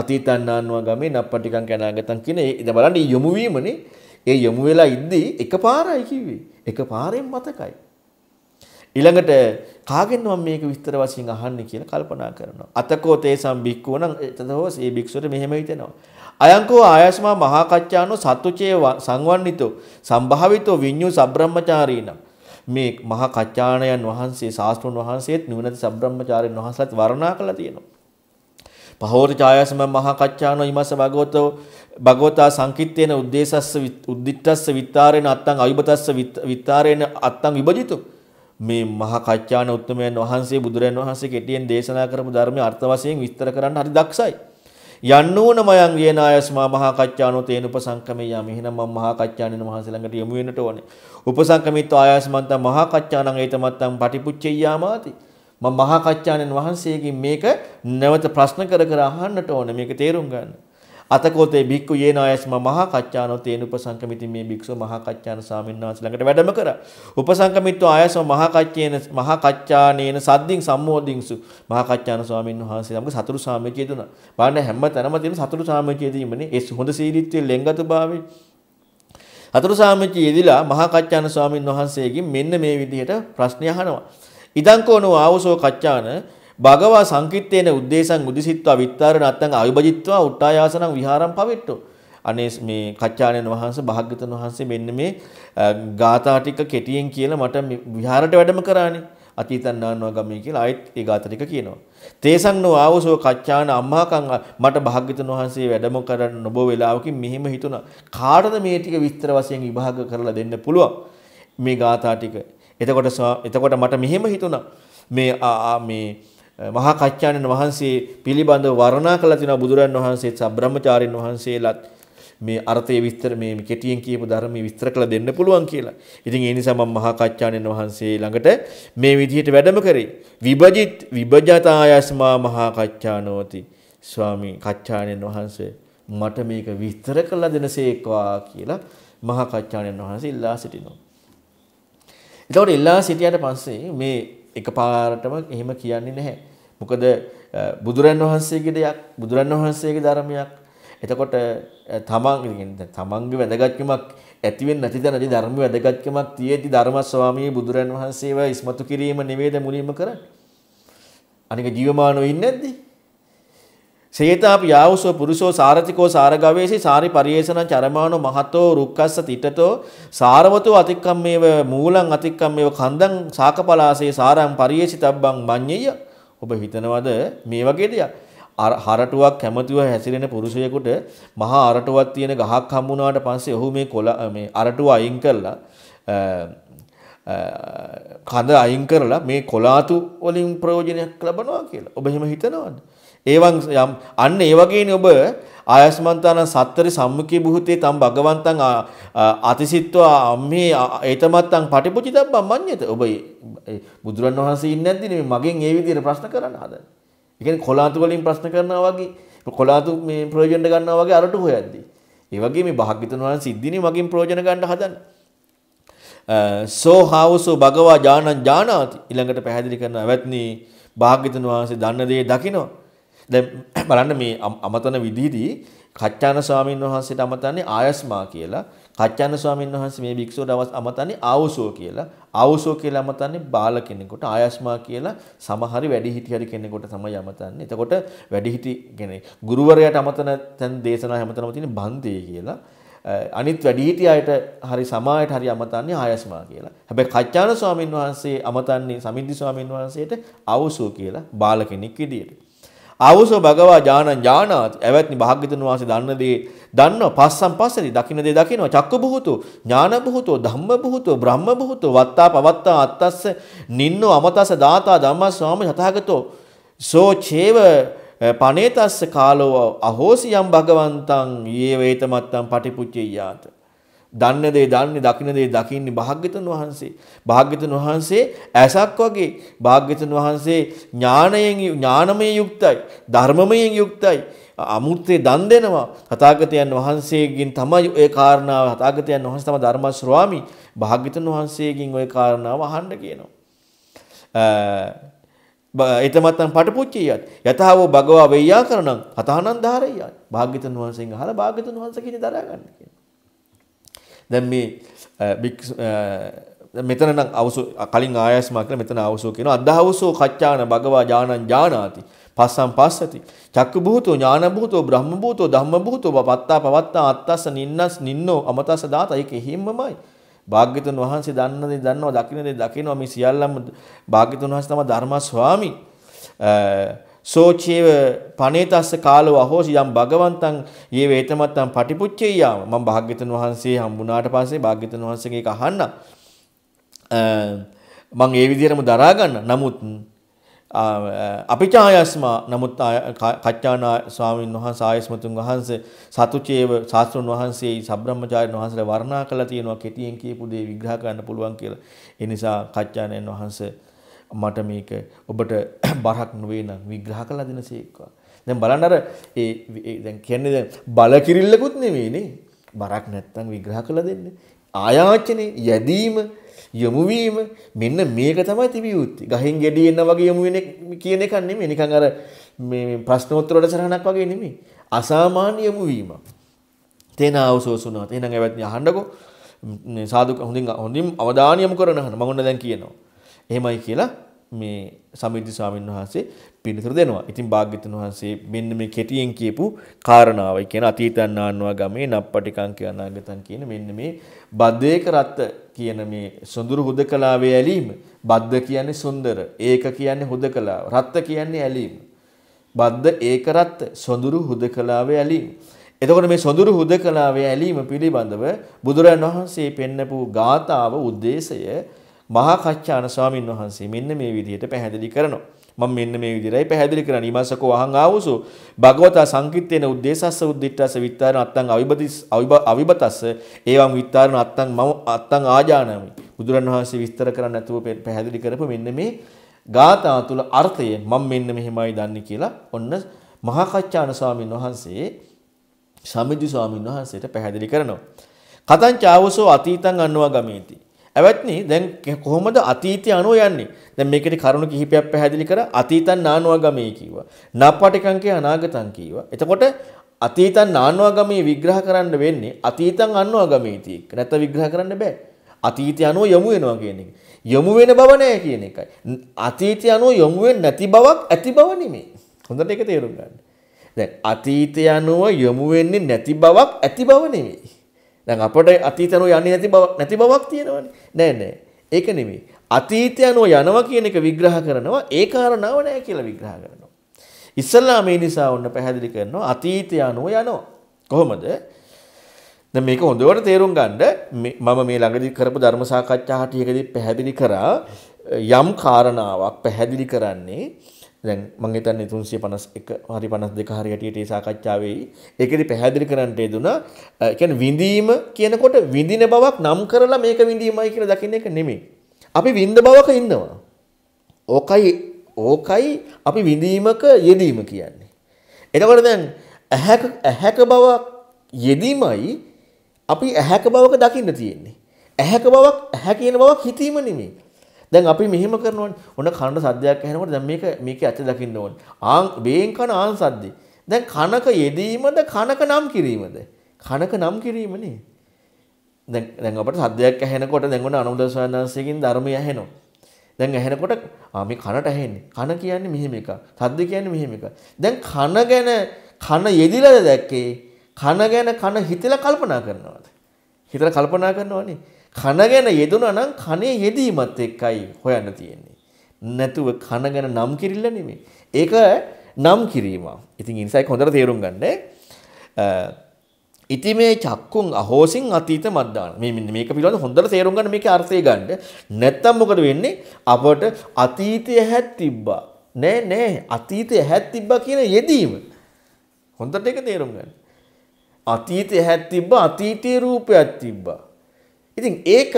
S1: අතීතන්නාන්වා ගමේ නප්පටිකං කනාගතන් කියන ඒ බලන්න යොමු වීමනේ ඒ යොමු වෙලා ඉද්දී එකපාරයි කිව්වේ එකපාරෙන් මතකයි ඊළඟට කාගෙන් මම මේක විස්තර වශයෙන් අහන්නේ කියලා කල්පනා කරනවා. අතකෝ තේසම් බික්කෝ නම් එතකොටස් ඒ බික්සුවට මෙහෙම හිතෙනවා. අයංකෝ ආයස්මා මහා කච්චානෝ සතුචේ සංවන්නිතෝ සම්භාවිතෝ විඤ්ඤු සබ්‍රහ්මචාරීනම් මේ මහා කච්චාණයන් වහන්සේ ශාස්ත්‍රඥ වහන්සේත් නුවණති සබ්‍රහ්මචාරීන් වහන්සේත් වර්ණනා කළා තියෙනවා. පහෝර ඡායසම මහා කච්චානෝ ීමස භගවතෝ භගවතා සංකිට්ඨේන උද්දේශස්ස උද්දිත්තස්ස විත්තාරේන අත්තං අවිබතස්ස විත්තාරේන අත්තං විභජිතෝ මේ මහා කච්චාන උත්තමයන් වහන්සේ බුදුරයන් වහන්සේ කෙටියෙන් දේශනා කරපු ධර්මයේ අර්ථ වශයෙන් විස්තර කරන්න හරි දක්ෂයි. යන්නෝන මයන් වේන ආයස්මා මහා කච්චානෝ තේන උපසංකමේ යම එහෙනම් මම මහා කච්චානින මහන්සි ළඟට යමු වෙන්නට ඕනේ උපසංකමිත්ව ආයස්මන්ත මහා කච්චානං ඒතමත්තම් පටිපුච්චෙය්‍යාමාති මම මහා කච්චාණන් වහන්සේගෙන් මේක නැවත ප්‍රශ්න කර කර අහන්නට ඕනේ මේක තේරුම් ගන්න. අතකොතේ භික්ඛු යේනායස්ම මහා කච්චානෝ තේන උපසංකමිති මේ භික්ෂුව මහා කච්චාන ස්වාමීන් වහන්සේ ළඟට වැඩම කරා. උපසංකමිත්ව ආයස්ම මහා කච්චේන මහා කච්චානේන සද්දින් සම්මෝදින්සු මහා කච්චාන ස්වාමීන් වහන්සේ ළඟ සතුරු සාමයේ දුනා. බලන්න හැම තැනම තියෙන සතුරු සාමයේ දීමනේ ඒ හොඳ සීලීත්වයේ ලෙන්ගතභාවයේ අතුරු සාමිච්ච යෙදිලා මහා කච්චාන ස්වාමීන් වහන්සේගෙන් මෙන්න මේ විදිහට ප්‍රශ්න අහනවා. ඉදංකෝනෝ ආවසෝ කච්චාන භගවා සංකිට්ඨේන උද්දේශං උදිසිත්වා විත්තරණ නැත්තං අවිභජිත්වා උට්ටායාසනං විහාරම් පවෙට්ටෝ අනේ මේ කච්චාණන් වහන්සේ භාග්‍යතුන් වහන්සේ මෙන්න මේ ගාථා ටික කෙටියෙන් කියලා මට විහාරට වැඩම කරානේ අතීතං නානවා ගමේ කියලා ආයෙත් ඒ ගාථා ටික කියනවා. තේසං නෝ ආවසෝ කච්චාණ අම්මාකං මට භාග්‍යතුන් වහන්සේ වැඩම කරන්න නොබෝ වෙලාවකින් මෙහෙම හිතුණා. කාටද මේ ටික විස්තර වශයෙන් විභාග කරලා දෙන්න පුළුවන් මේ ගාථා ටික? එතකොට එතකොට මට මෙහෙම හිතුණා මේ මේ මහා කච්චාණන් වහන්සේ පිළිබඳව වර්ණනා කළා තියෙනවා බුදුරන් වහන්සේත් සබ්‍රහ්මචාරින් වහන්සේලාත් මේ අර්ථය විස්තර මේ කෙටියෙන් කියපු ධර්මයේ විස්තර කළ දෙන්න පුළුවන් කියලා. ඉතින් ඒ නිසා මම මහා කච්චාණන් වහන්සේ ළඟට මේ විදිහට වැඩම කරේ. විභජිත් විභජතායස්මා මහා කච්චානෝති. ස්වාමී කච්චාණන් වහන්සේ මට මේක විස්තර කළ දෙනසේක්වා කියලා මහා කච්චාණන් වහන්සේ ඉල්ලා සිටිනවා. එතකොට එල්ලා සිටියට පස්සේ මේ එකපාරටම එහෙම කියන්නේ නැහැ. මොකද බුදුරන් වහන්සේගේ දෙයක්, බුදුරන් වහන්සේගේ ධර්මයක්. එතකොට තමන් තමන්ගේ වැදගත්කමක් ඇති වෙන්නේ නැති දැනදී ධර්ම වැදගත්කමක් තියේදී ධර්ම ස්වාමී බුදුරන් වහන්සේව ඉස්මතු කිරීම නෙවෙයිද මුලින්ම කරන්නේ. අනික ජීවමානව ඉන්නේ නැද්ද? සේතාප යාවුසෝ පුරුෂෝ සාරතිකෝ සාරගවේසි සාරි පරියේෂණ චරමානෝ මහතෝ රුක්කස්ස තිටතෝ සාරවතෝ අතික්කම්මේව මූලං අතික්කම්මේව කන්දං සාකපලාසේ සාරං පරියේෂිතබ්බං මඤ්ඤය ඔබ හිතනවද මේ වගේ දෙයක් හරටුවක් කැමතුව හැසිරෙන පුරුෂයෙකුට මහා අරටුවක් තියෙන ගහක් හම්බුනාට පස්සේ ඔහු මේ කොළ මේ අරටුව අයින් කරලා කඳ අයින් කරලා මේ කොලාතු වලින් ප්‍රයෝජනයක් ලබනවා කියලා. ඔබ එහෙම හිතනවද? ඒවන් යම් අන්න ඒ වගේනේ ඔබ ආයස්මන්තාන සත්තරි සම්මුඛී බුහුතේ තම් භගවන්තං අතිසිත්වා අම්මේ ඒතමත්තං පටිපුචිතබ්බම් මඤ්ඤත ඔබ බුදුරන් වහන්සේ ඉන්නේ නැද්ද මේ මගෙන් ඒ විදිහට ප්‍රශ්න කරන්න හදන්නේ. ඒ කියන්නේ කොලාතු වලින් ප්‍රශ්න කරනවා වගේ කොලාතු මේ ප්‍රයෝජන ගන්නවා වගේ අරට හොයද්දී. ඒ වගේ මේ භාග්‍යතුන් වහන්සේ සිද්ධිනේ මගෙන් ප්‍රයෝජන ගන්න හදන්නේ. සෝ හාවසෝ භගවා ඥානං ඥානාති ඊළඟට පැහැදිලි කරනවා එවත්නි භාග්‍යතුන් වහන්සේ දන්න දේ දකිනවා දැන් බලන්න මේ අමතන විදිහදී කච්චාන ස්වාමීන් වහන්සේට අමතන්නේ ආයස්මා කියලා. කච්චාන ස්වාමීන් වහන්සේ මේ භික්ෂුව දවස් අමතන්නේ ආවසෝ කියලා. ආවසෝ කියලා අමතන්නේ බාල කෙනෙකුට. ආයස්මා කියලා සමහර වැඩිහිටියරි කෙනෙකුට තමයි අමතන්නේ. එතකොට වැඩිහිටි කියන්නේ ගුරුවරයාට අමතන තැන් දේශනා හැමතැනම තියෙන බන්දේ කියලා. අනිත් වැඩිහිටියයට හරි සමායට හරි අමතන්නේ ආයස්මා කියලා. හැබැයි කච්චාන ස්වාමීන් වහන්සේ අමතන්නේ සමිද්දි ස්වාමීන් වහන්සේට ආවසෝ කියලා බාල කෙනෙක් විදියට. ආවසෝ භගවා ඥානං ඥානාති. ඇවැත්නි භාග්‍යතුන් වහන්සේ දන්න දේ දන්නව. පස්සම් පස්සේදී දකින්න දේ දකිනවා. චක්ක බුහුතෝ, ඥාන බුහුතෝ, ධම්ම බුහුතෝ, බ්‍රහ්ම බුහුතෝ, වත්තා පවත්තා අත්තස්ස නින්නෝ අමතස දාතා ධම්මස් ස්වාමී තථාගතෝ. සෝ චේව පනේතස්ස කාලෝ අහෝසියම් භගවන්තං යේ වේතමත්තං පටිපුච්චේ යාත. දන්න දේ දන්නේ දකින්න දේ දකින්නේ භාග්‍යතුන් වහන්සේ. භාග්‍යතුන් වහන්සේ ඇසක් වගේ භාග්‍යතුන් වහන්සේ ඥාණයෙන් ඥානමය යුක්තයි ධර්මමයෙන් යුක්තයි අමෘතේ දන් දෙනවා තථාගතයන් වහන්සේගෙන් තමයි ওই කාරණාව තථාගතයන් වහන්සේ තමයි ධර්ම ශ්‍රවාමි භාග්‍යතුන් වහන්සේගෙන් ওই කාරණාව අහන්න කියනවා එතමත්තන් පටපුච්චියත් යතහව භගවා වෙය්‍යා කරණං හතහනන් ධාරෙය්‍යයි භාග්‍යතුන් වහන්සේගෙන් අහලා භාග්‍යතුන් වහන්සේ කියන්නේ දරා ගන්න කියනවා දැන් මේ මෙතන නම් අවසෝ කලින් ආයස්මා කියලා මෙතන අවසෝ කියනවා අදහවසෝ කච්චාන භගවා ඥානං ඥානාති පස්සම් පස්සති චක්ක භූතෝ ඥාන භූතෝ බ්‍රහ්ම භූතෝ ධම්ම භූතෝ පවත්තා පවත්තා අත්තස්ස නින්නස් නින්නෝ අමතස්ස දාත ඒක හිම්මමයි භාග්‍යතුන් වහන්සේ දන්න දේ දන්නවා දකින්න දේ දකිනවා මේ සියල්ලම භාග්‍යතුන් වහන්සේ තමයි ධර්ම ස්වාමී සෝචේව පනේතස්ස කාලව අහෝසි යම් භගවන්තං යේ වේතමත්තං පටිපුච්චෙයාම මම භාග්‍යතුන් වහන්සේ හම්බුණාට පස්සේ භාග්‍යතුන් වහන්සේගේ අහන්න මම ඒ විදිහටම දරා ගන්න නමුත් අපිචායස්මා නමුත් කච්චානා ස්වාමීන් වහන්සේ ආයස්මතුන් වහන්සේ සතුචේව ශාස්ත්‍රඥ වහන්සේ සබ්‍රහ්මචාරින් වහන්සේලා වර්ණනා කළා තියෙනවා කෙටියෙන් කියපු දේ විග්‍රහ කරන්න පුළුවන් කියලා. ඒ නිසා කච්චානයන් වහන්සේ මට මේක ඔබට බරක් නොවේ නම් විග්‍රහ කළා දෙනසේක්වා. දැන් බලන්න අර ඒ දැන් කියන්නේ දැන් බල කිරිල්ලකුත් නෙමෙයිනේ. බරක් නැත්තම් විග්‍රහ කළා දෙන්න. ආයාචනේ යැදීම යොමු වීම මෙන්න මේක තමයි තිබිය යුත්තේ. ගහෙන් ගෙඩි එන්න වගේ යොමු වෙන කියන එක නෙමෙයි. නිකන් අර මේ ප්‍රශ්නෝත්තර වල සරහනක් වගේ නෙමෙයි. අසාමාන්‍ය යොමු වීම. තේනාවසෝසුනාත. එහෙනම් එවත් අහන්නකෝ. සාදු හොඳින් හොඳින් අවධානය යොමු කරනහන මම ඔන්න දැන් කියනවා. එහෙමයි කියලා මේ සමිද්ධි ස්වාමීන් වහන්සේ පිළිතුරු දෙනවා. ඉතින් භාග්‍යතුන් වහන්සේ මෙන්න මේ කෙටියෙන් කියපු කාරණාවයි කියන අතීතයන් ආන්වා ගමේ නප්පටිකං කියන අනාගතන් කියන මෙන්න මේ බද්දේක රත් කියන මේ සොඳුරු හුදකලාවේ ඇලීම. බද්ද කියන්නේ සුන්දර, ඒක කියන්නේ හුදකලාව, රත් කියන්නේ ඇලීම. බද්ද ඒක රත් සොඳුරු හුදකලාවේ ඇලීම. එතකොට මේ සොඳුරු හුදකලාවේ ඇලීම පිළිබඳව බුදුරන් වහන්සේ පෙන්නපු ගාථාව උද්දේශය මහා කච්චාන ස්වාමින් වහන්සේ මෙන්න මේ විදිහට පැහැදිලි කරනවා. මම මෙන්න මේ විදිහටයි පැහැදිලි කරන්නේ. ඊමාසකෝ අහං ආවුසු භගවතා සංකිට්ඨේන උද්දේශස්ස උද්දිට්ඨස්ස විත්තාරණ අත්තං අවිබතිස් අවිබතස්ස ඒවම් විත්තාරණ අත්තං මම අත්තං ආජානාමි. බුදුරණවහන්සේ විස්තර කරන්න නැතුව පැහැදිලි කරපු මෙන්න මේ ගාථා තුල අර්ථය මම මෙන්න මෙහෙමයි දන්නේ කියලා ඔන්න මහා කච්චාන ස්වාමින් වහන්සේ සමිදි ස්වාමින් වහන්සේට පැහැදිලි කරනවා. කතං චාවසෝ අතීතං අන්වා ගමේති ඇවත්නි දැන් කොහොමද අතීතය අනුව යන්නේ? දැන් මේකේ කරුණු කිහිපයක් පැහැදිලි කර අතීතං නානුවගමී කිව්වා. නප්පටිකංකේ අනාගතං කිව්වා. එතකොට අතීතං නානුවගමී විග්‍රහ කරන්න වෙන්නේ අතීතං අනුවගමීති. නැත්නම් විග්‍රහ කරන්න බෑ. අතීතය අනුව යොමු වෙනවා කියන එක. යොමු වෙන බව නෑ කියන එකයි. අතීතය අනුව යොමු වෙන්නේ නැති බවක් ඇති බව නෙමෙයි. හොඳට ඒක තේරුම් ගන්න. දැන් අතීතය අනුව යොමු වෙන්නේ නැති බවක් ඇති බව නෙමෙයි. දැන් අපට අතීතනෝ යන්නේ නැති බව නැති බවක් තියෙනවනේ. නෑ නෑ. ඒක නෙමෙයි. අතීතයනෝ යනවා කියන එක විග්‍රහ කරනවා ඒ කාරණාව නෑ කියලා විග්‍රහ කරනවා. ඉස්සල්ලා මේ නිසා ඔන්න පැහැදිලි කරනවා අතීතයනෝ යනවා. කොහොමද? දැන් මේක හොඳට තේරුම් ගන්න මම මේ ළඟදී කරපු ධර්ම සාකච්ඡා හටියකදී පැහැදිලි කරා යම් කාරණාවක් පැහැදිලි කරන්නේ දැන් මම හිතන්නේ 351 හරි 52 හරි හැටියට මේ සාකච්ඡාවේ ඒකෙදි පැහැදිලි කරන්නට යෙදුනා ඒ කියන්නේ විඳීම කියනකොට විඳින බවක් නම් කරලා මේක විඳීමයි කියලා දකින්න එක නෙමෙයි. අපි විඳ බවක ඉන්නවා. ඕකයි ඕකයි අපි විඳීමක යෙදීම කියන්නේ. එතකොට දැන් ඇහැක ඇහැක බවක් යෙදීමයි අපි ඇහැක බවක දකින්න තියෙන්නේ. ඇහැක බවක් ඇහැ කියන බවක් හිතීම නෙමෙයි. දැන් අපි මෙහෙම කරනවනේ. ඔන්න කනට සද්දයක් ඇහෙනකොට දැන් මේක මේකේ ඇත්ත දකින්න ඕන. ආන් වේන් කන ආන් සද්දේ. දැන් කනක යෙදීමද කනක නම් කිරීමද? කනක නම් කිරීමනේ. දැන් දැන් අපට සද්දයක් ඇහෙනකොට දැන් ඔන්න අනුදසවනාංශයෙන් ධර්මය ඇහෙනවා. දැන් ඇහෙනකොට ආ මේ කනට ඇහෙන්නේ. කන කියන්නේ මෙහෙම එකක්. සද්ද කියන්නේ මෙහෙම එකක්. දැන් කන ගැන කන යෙදිලාද දැක්කේ? කන ගැන කන හිතලා කල්පනා කරනවාද? හිතලා කල්පනා කරනවනේ. කන ගැන යෙදුනා නම් කනේ යෙදීමත් එක්කයි හොයන්න තියෙන්නේ. නැතුව කන ගැන නම් කිරිල්ල නෙමෙයි. ඒක නම් කිරීම. ඉතින් ඉන්සයික් හොඳට තේරුම් ගන්න. ඉති මේ චක්කුන් අහෝසින් අතීත මද්දාන. මේ මේක පිළිබඳව හොඳට තේරුම් ගන්න මේකේ අර්ථය ගන්න. නැත්තම් මොකද වෙන්නේ? අපට අතීතය හැත් තිබ්බා. නෑ නෑ අතීතය හැත් තිබ්බා කියන යෙදීම. හොඳට ඒක තේරුම් ගන්න. අතීතය හැත් තිබ්බා අතීතයේ රූපයක් තිබ්බා. ඉතින් ඒක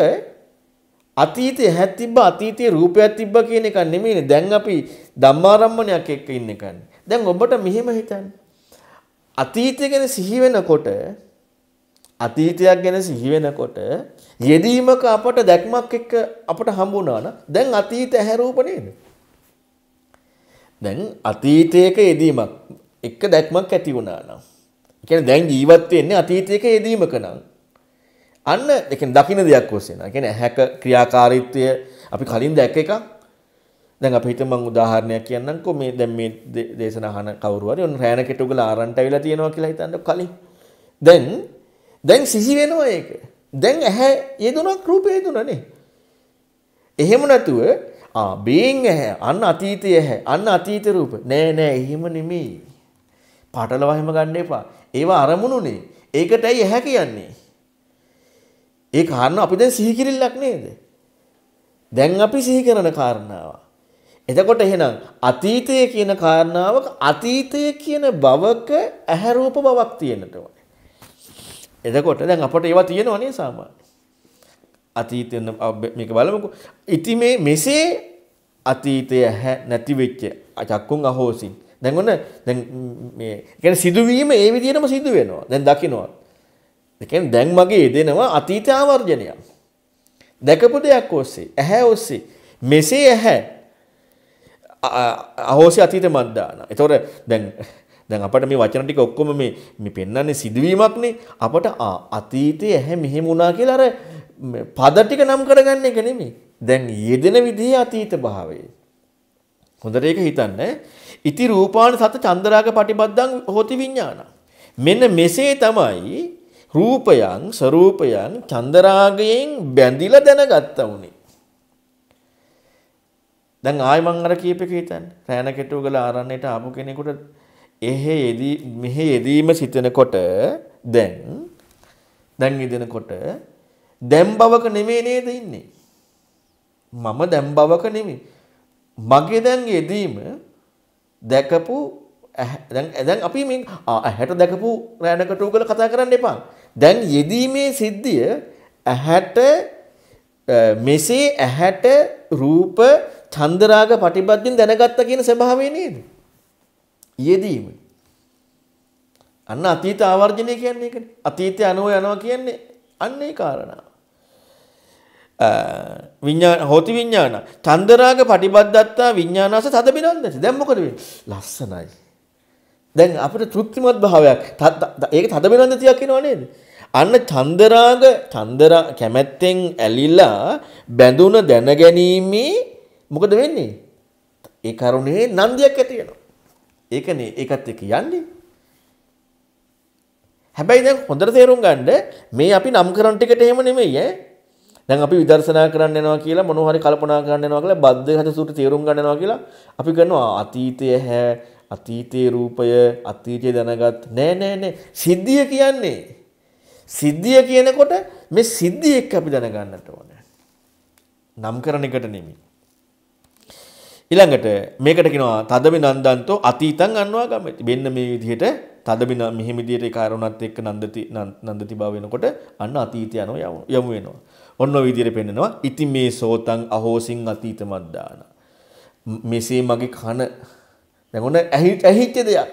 S1: අතීතයේ හැතිබ්බ අතීතයේ රූපයක් තිබ්බ කියන එක නෙමෙයිනේ. දැන් අපි ධම්මාරම්මණයක් එක්ක ඉන්න එකන්නේ. දැන් ඔබට මෙහෙම හිතන්න. අතීතය ගැන සිහි වෙනකොට අතීතයක් ගැන සිහි වෙනකොට යෙදීමක අපට දැක්මක් එක්ක අපට හම්බුණා නම් දැන් අතීත හැරූප නේද? දැන් අතීතයක යෙදීමක් එක්ක දැක්මක් ඇති වුණා නම්. ඒ කියන්නේ දැන් ජීවත් වෙන්නේ අතීතයක යෙදීමක නම්. අන්න එකෙන් දකින දෙයක් ඔස්සේ යනවා. කියන්නේ හැක ක්‍රියාකාරීත්වය අපි කලින් දැක්ක එකක්. දැන් අපි හිතමු මම උදාහරණයක් කියන්නම්කෝ මේ දැන් මේ දේශන අහන කවුරු හරි ඔන්න රෑන කෙටුගල ආරන්ට අවිලා තියෙනවා කියලා හිතන්නකො කලින්. දැන් දැන් සිහි වෙනවා ඒක. දැන් ඇහැ යෙදුණක් රූපේ යෙදුණනේ. එහෙම නැතුව ආ බීන් ඇහැ අන්න අතීතය ඇහැ අන්න අතීත රූප නෑ නෑ එහෙම නෙමෙයි. පාටලව හැම ගන්න එපා. ඒවා අරමුණුනේ. ඒකටයි ඇහැ කියන්නේ. ඒ කාරණ අපි දැන් සිහි කිරිල්ලක් නේද? දැන් අපි සිහි කරන කාරණාව. එතකොට එහෙනම් අතීතය කියන කාරණාවක අතීතය කියන බවක ඇහැ රූප බවක් තියෙන්නට ඕනේ. එතකොට දැන් අපට ඒවා තියෙනවා නේ සාමාන්‍ය. අතීතයෙන් මේක බලමුකෝ. ඉති මේ මෙසේ අතීතය නැති වෙච්ච චක්කුන් අහෝසින්. දැන් ඔන්න දැන් මේ කියන්නේ සිදුවීම ඒ විදිහටම සිදු වෙනවා. දැන් දකින්නවා. එකෙන් දැන් මගේ දෙනවා අතීත ආවර්ජනය. දැකපු දෙයක් ඔස්සේ ඇහැ ඔස්සේ මෙසේ ඇහැ අහෝසි අතීත මද්දාන. එතකොට දැන් දැන් අපිට මේ වචන ටික ඔක්කොම මේ මේ පෙන්වන්නේ සිදුවීමක්නේ අපට අතීතයේ ඇහැ මෙහෙම වුණා කියලා අර පද ටික නම් කරගන්න එක නෙමෙයි. දැන් යෙදෙන විදිහේ අතීත භාවය. හොඳට ඒක හිතන්න. ඉති රූපාණ සත චන්දරාග පටිබද්දං හෝති විඥාන. මෙන්න මෙසේ තමයි රූපයන් ස්වરૂපයන් චන්දරාගයෙන් බැඳිලා දැනගත්තා උනේ. දැන් ආයෙ මං අර කීප එක හිතන්නේ. රෑන කෙටුගල ආරණ්‍යයට ආපු කෙනෙකුට එහෙ යෙදී මෙහෙ යෙදීම සිතනකොට දැන් දැන් ඉදෙනකොට දැන් බවක නෙමෙයි නේද ඉන්නේ. මම දැන් බවක නෙමෙයි. මගේ දැන් යෙදීම දැකපු දැන් දැන් අපි මේ ඇහැට දැකපු රෑනකට උගල කතා කරන්න එපා. දැන් යෙදීමේ සිද්ධිය ඇහැට මෙසේ ඇහැට රූප චන්දරාග පටිබද්දින් දැනගත්ත කියන ස්වභාවය නේද? යෙදීම. අන්න අතීත ආවර්ජනය කියන්නේ ඒකනේ. අතීතය අනුව යනවා කියන්නේ අන්න ඒ කාරණාව. විඤ්ඤාණ හෝති විඤ්ඤාණ චන්දරාග පටිබද්දත්තා විඤ්ඤාණස තද බිනන්දස. දැන් මොකද ලස්සනයි. දැන් අපිට තෘප්තිමත් භාවයක්. ඒක තද බිනන්ද තියක් එනවා නේද? අන්න චන්දරාග චන්දරා කැමැත්තෙන් ඇලිලා බැඳුන දැනගැනීමේ මොකද වෙන්නේ? ඒ කරුණේ නන්දියක් ඇති වෙනවා. ඒකනේ ඒකත් එක්ක යන්නේ. හැබැයි දැන් හොඳට තේරුම් ගන්න මේ අපි නම් කරන ටිකට එහෙම නෙමෙයි ඈ. දැන් අපි විදර්ශනා කරන්න යනවා කියලා මොනවා හරි කල්පනා කරන්න යනවා කියලා බද්ධ හද සූත්‍ර තේරුම් ගන්න යනවා කියලා අපි කරනවා අතීතය හැ අතීතයේ රූපය අතීතය දැනගත් නෑ නෑ නෑ සිද්ධිය කියන්නේ සිද්ධිය කියනකොට මේ සිද්ධිය එක්ක අපි දැනගන්නට ඕනේ. නම් කරන එකට නෙමෙයි. ඊළඟට මේකට කියනවා තදමි නන්දන්තෝ අතීතං අන්වා ගමති. මෙන්න මේ විදිහට තදමි මෙහෙම විදිහට ඒ කාරණාත් එක්ක නන්දති නන්දති බව වෙනකොට අන්න අතීතය යනවා යමු වෙනවා. ඔන්න ඔය විදිහට පෙන්නනවා. ඉති මේ සෝතං අහෝසින් අතීත මද්දාන. මෙසේ මගේ කන දැන් ඔන්න ඇහිච්ච දෙයක්.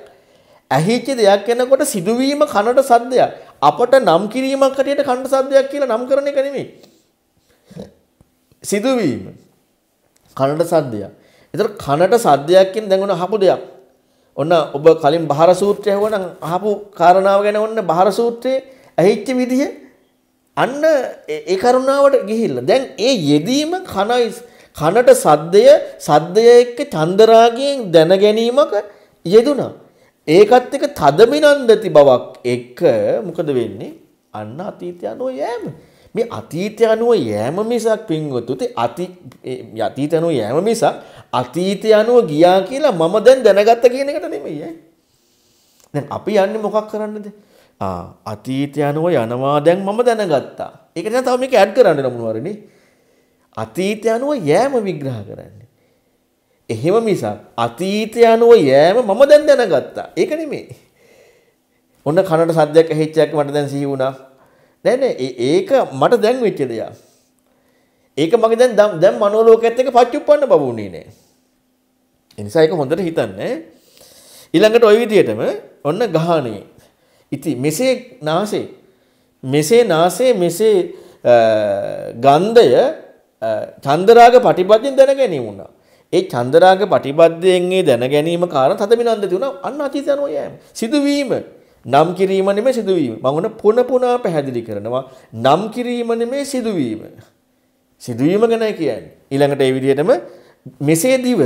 S1: ඇහිච්ච දෙයක් වෙනකොට සිදුවීම කනට සද්දයක්. අපට නම් කිරීමක් හැටියට කණ්ඩ සද්දයක් කියලා නම් කරන එක නෙමෙයි. සිදුවීම. කනට සද්දයක්. ඒතර කනට සද්දයක් කියන දැන් ඔන්න අහපු දෙයක්. ඔන්න ඔබ කලින් බහර සූත්‍රය අහුවනම් අහපු කාරණාව ගැන ඔන්න බහර සූත්‍රයේ ඇහිච්ච විදිහ අන්න ඒ කරුණාවට ගිහිල්ලා. දැන් ඒ යෙදීම කනයි කනට සද්දය සද්දය එක්ක චන්දරාගයෙන් දැන ගැනීමක යෙදුණා. ඒකත් එක තදමිනන්දති බවක් එක්ක මොකද වෙන්නේ? අන්න අතීතය අනුව යෑම. මේ අතීතය අනුව යෑම මිසක් පින්වතුනි අති අතීතය අනුව යෑම මිසක් අතීතය අනුව ගියා කියලා මම දැන් දැනගත්ත කියන එකට නෙමෙයි ඈ. දැන් අපි යන්නේ මොකක් කරන්නද? ආ අතීතය අනුව යනවා දැන් මම දැනගත්තා. ඒකට නම් තව මේක ඇඩ් කරන්න නම් මොනවාරනේ? අතීතය අනුව යෑම විග්‍රහ කරන්න. එහෙම මිසක් අතීතය අනුව යෑම මම දැන් දැනගත්තා. ඒක නෙමේ. ඔන්න කනට සද්දයක් ඇහිච්චයක් මට දැන් සිහි වුණා. නෑ නෑ ඒක මට දැන් වෙච්ච දෙයක්. ඒක මගේ දැන් දැන් මනෝලෝකයේත් එක පච්චුප්පන්න බව වුණේ නෑ. ඒ නිසා ඒක හොඳට හිතන්න. ඊළඟට ওই විදිහටම ඔන්න ගහණේ. ඉති මෙසේ නාසේ මෙසේ නාසේ මෙසේ ගන්ධය චන්දරාග පටිපදයෙන් දැන ගැනීම වුණා. ඒ චන්දරාග පටිබද්ධයෙන් ඒ දැන ගැනීම කාරණා තදමිනන්දති උනා අන්න අතීත යනවා යෑම. සිදුවීම නම් කිරීම නෙමෙයි සිදුවීම. මම උන පුන පුනා පැහැදිලි කරනවා. නම් කිරීම නෙමෙයි සිදුවීම. සිදුවීම ගැන කියන්නේ. ඊළඟට ඒ විදිහටම මෙසේ දිව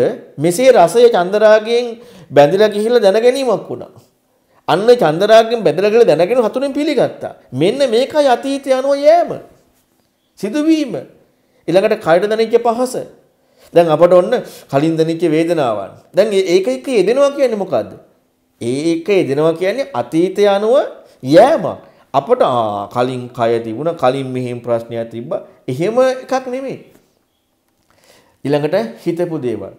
S1: මෙසේ රසය චන්දරාගයෙන් බැඳලා ගිහිල්ලා දැන ගැනීමක් වුණා. අන්න චන්දරාගයෙන් බැඳලා ගිහිල්ලා දැනගෙන හතුරෙන් පිළිගත්තා. මෙන්න මේකයි අතීතය යනවා යෑම. සිදුවීම. ඊළඟට කයට දැනෙච්ච පහස දැන් අපට ඔන්න කලින් දැනිච්ච වේදනාවන්. දැන් ඒක එක්ක යෙදෙනවා කියන්නේ මොකද්ද? ඒක යෙදෙනවා කියන්නේ අතීතය අනුව යෑමක්. අපට කලින් කය තිබුණා කලින් මෙහෙම ප්‍රශ්නයක් තිබ්බා. එහෙම එකක් නෙමෙයි. ඊළඟට හිතපු දේවල්.